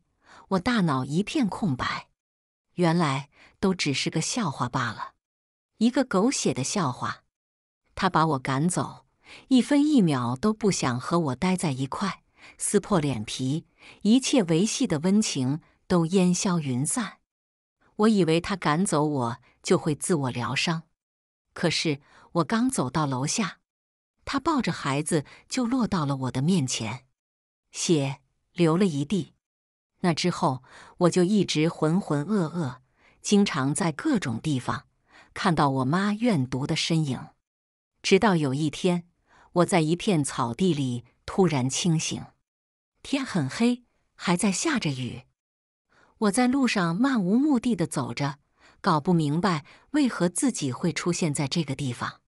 我大脑一片空白。原来都只是个笑话罢了，一个狗血的笑话。他把我赶走，一分一秒都不想和我待在一块，撕破脸皮。一切维系的温情都烟消云散。我以为他赶走我就会自我疗伤，可是我刚走到楼下，他抱着孩子就落到了我的面前，血流了一地。那之后，我就一直浑浑噩噩，经常在各种地方看到我妈怨毒的身影。直到有一天，我在一片草地里突然清醒。天很黑，还在下着雨。我在路上漫无目的的走着，搞不明白为何自己会出现在这个地方。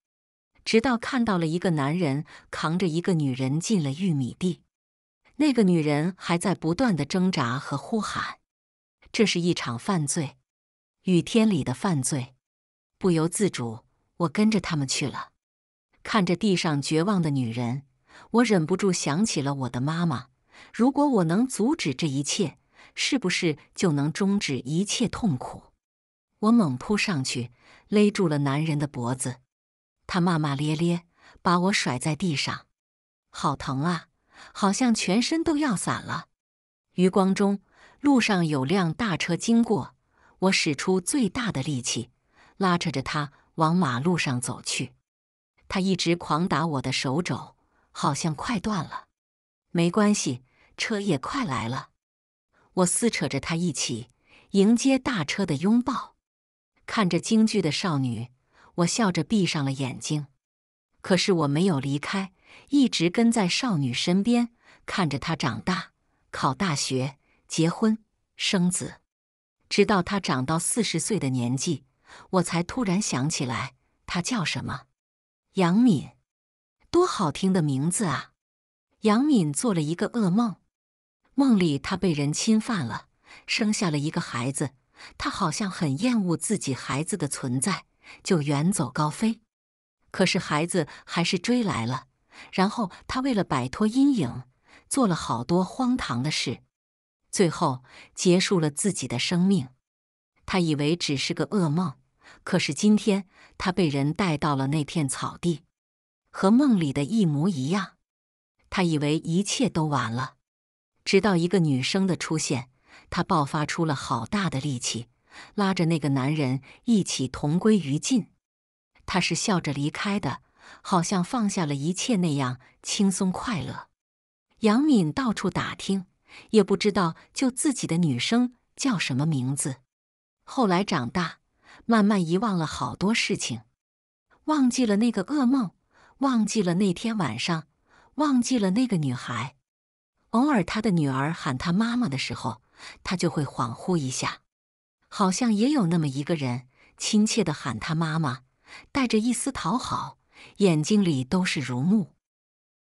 直到看到了一个男人扛着一个女人进了玉米地，那个女人还在不断的挣扎和呼喊。这是一场犯罪，雨天里的犯罪。不由自主，我跟着他们去了。看着地上绝望的女人，我忍不住想起了我的妈妈。如果我能阻止这一切，是不是就能终止一切痛苦？我猛扑上去，勒住了男人的脖子。他骂骂咧咧，把我甩在地上，好疼啊，好像全身都要散了。余光中，路上有辆大车经过，我使出最大的力气，拉扯着他往马路上走去。他一直狂打我的手肘，好像快断了。没关系。车也快来了，我撕扯着他一起迎接大车的拥抱。看着惊惧的少女，我笑着闭上了眼睛。可是我没有离开，一直跟在少女身边，看着她长大、考大学、结婚、生子，直到她长到四十岁的年纪，我才突然想起来，她叫什么？杨敏，多好听的名字啊！杨敏做了一个噩梦。梦里，他被人侵犯了，生下了一个孩子。他好像很厌恶自己孩子的存在，就远走高飞。可是孩子还是追来了。然后他为了摆脱阴影，做了好多荒唐的事，最后结束了自己的生命。他以为只是个噩梦，可是今天他被人带到了那片草地，和梦里的一模一样。他以为一切都完了。直到一个女生的出现，他爆发出了好大的力气，拉着那个男人一起同归于尽。他是笑着离开的，好像放下了一切那样轻松快乐。杨敏到处打听，也不知道救自己的女生叫什么名字。后来长大，慢慢遗忘了好多事情，忘记了那个噩梦，忘记了那天晚上，忘记了那个女孩。偶尔，他的女儿喊他妈妈的时候，他就会恍惚一下，好像也有那么一个人亲切的喊他妈妈，带着一丝讨好，眼睛里都是如沐。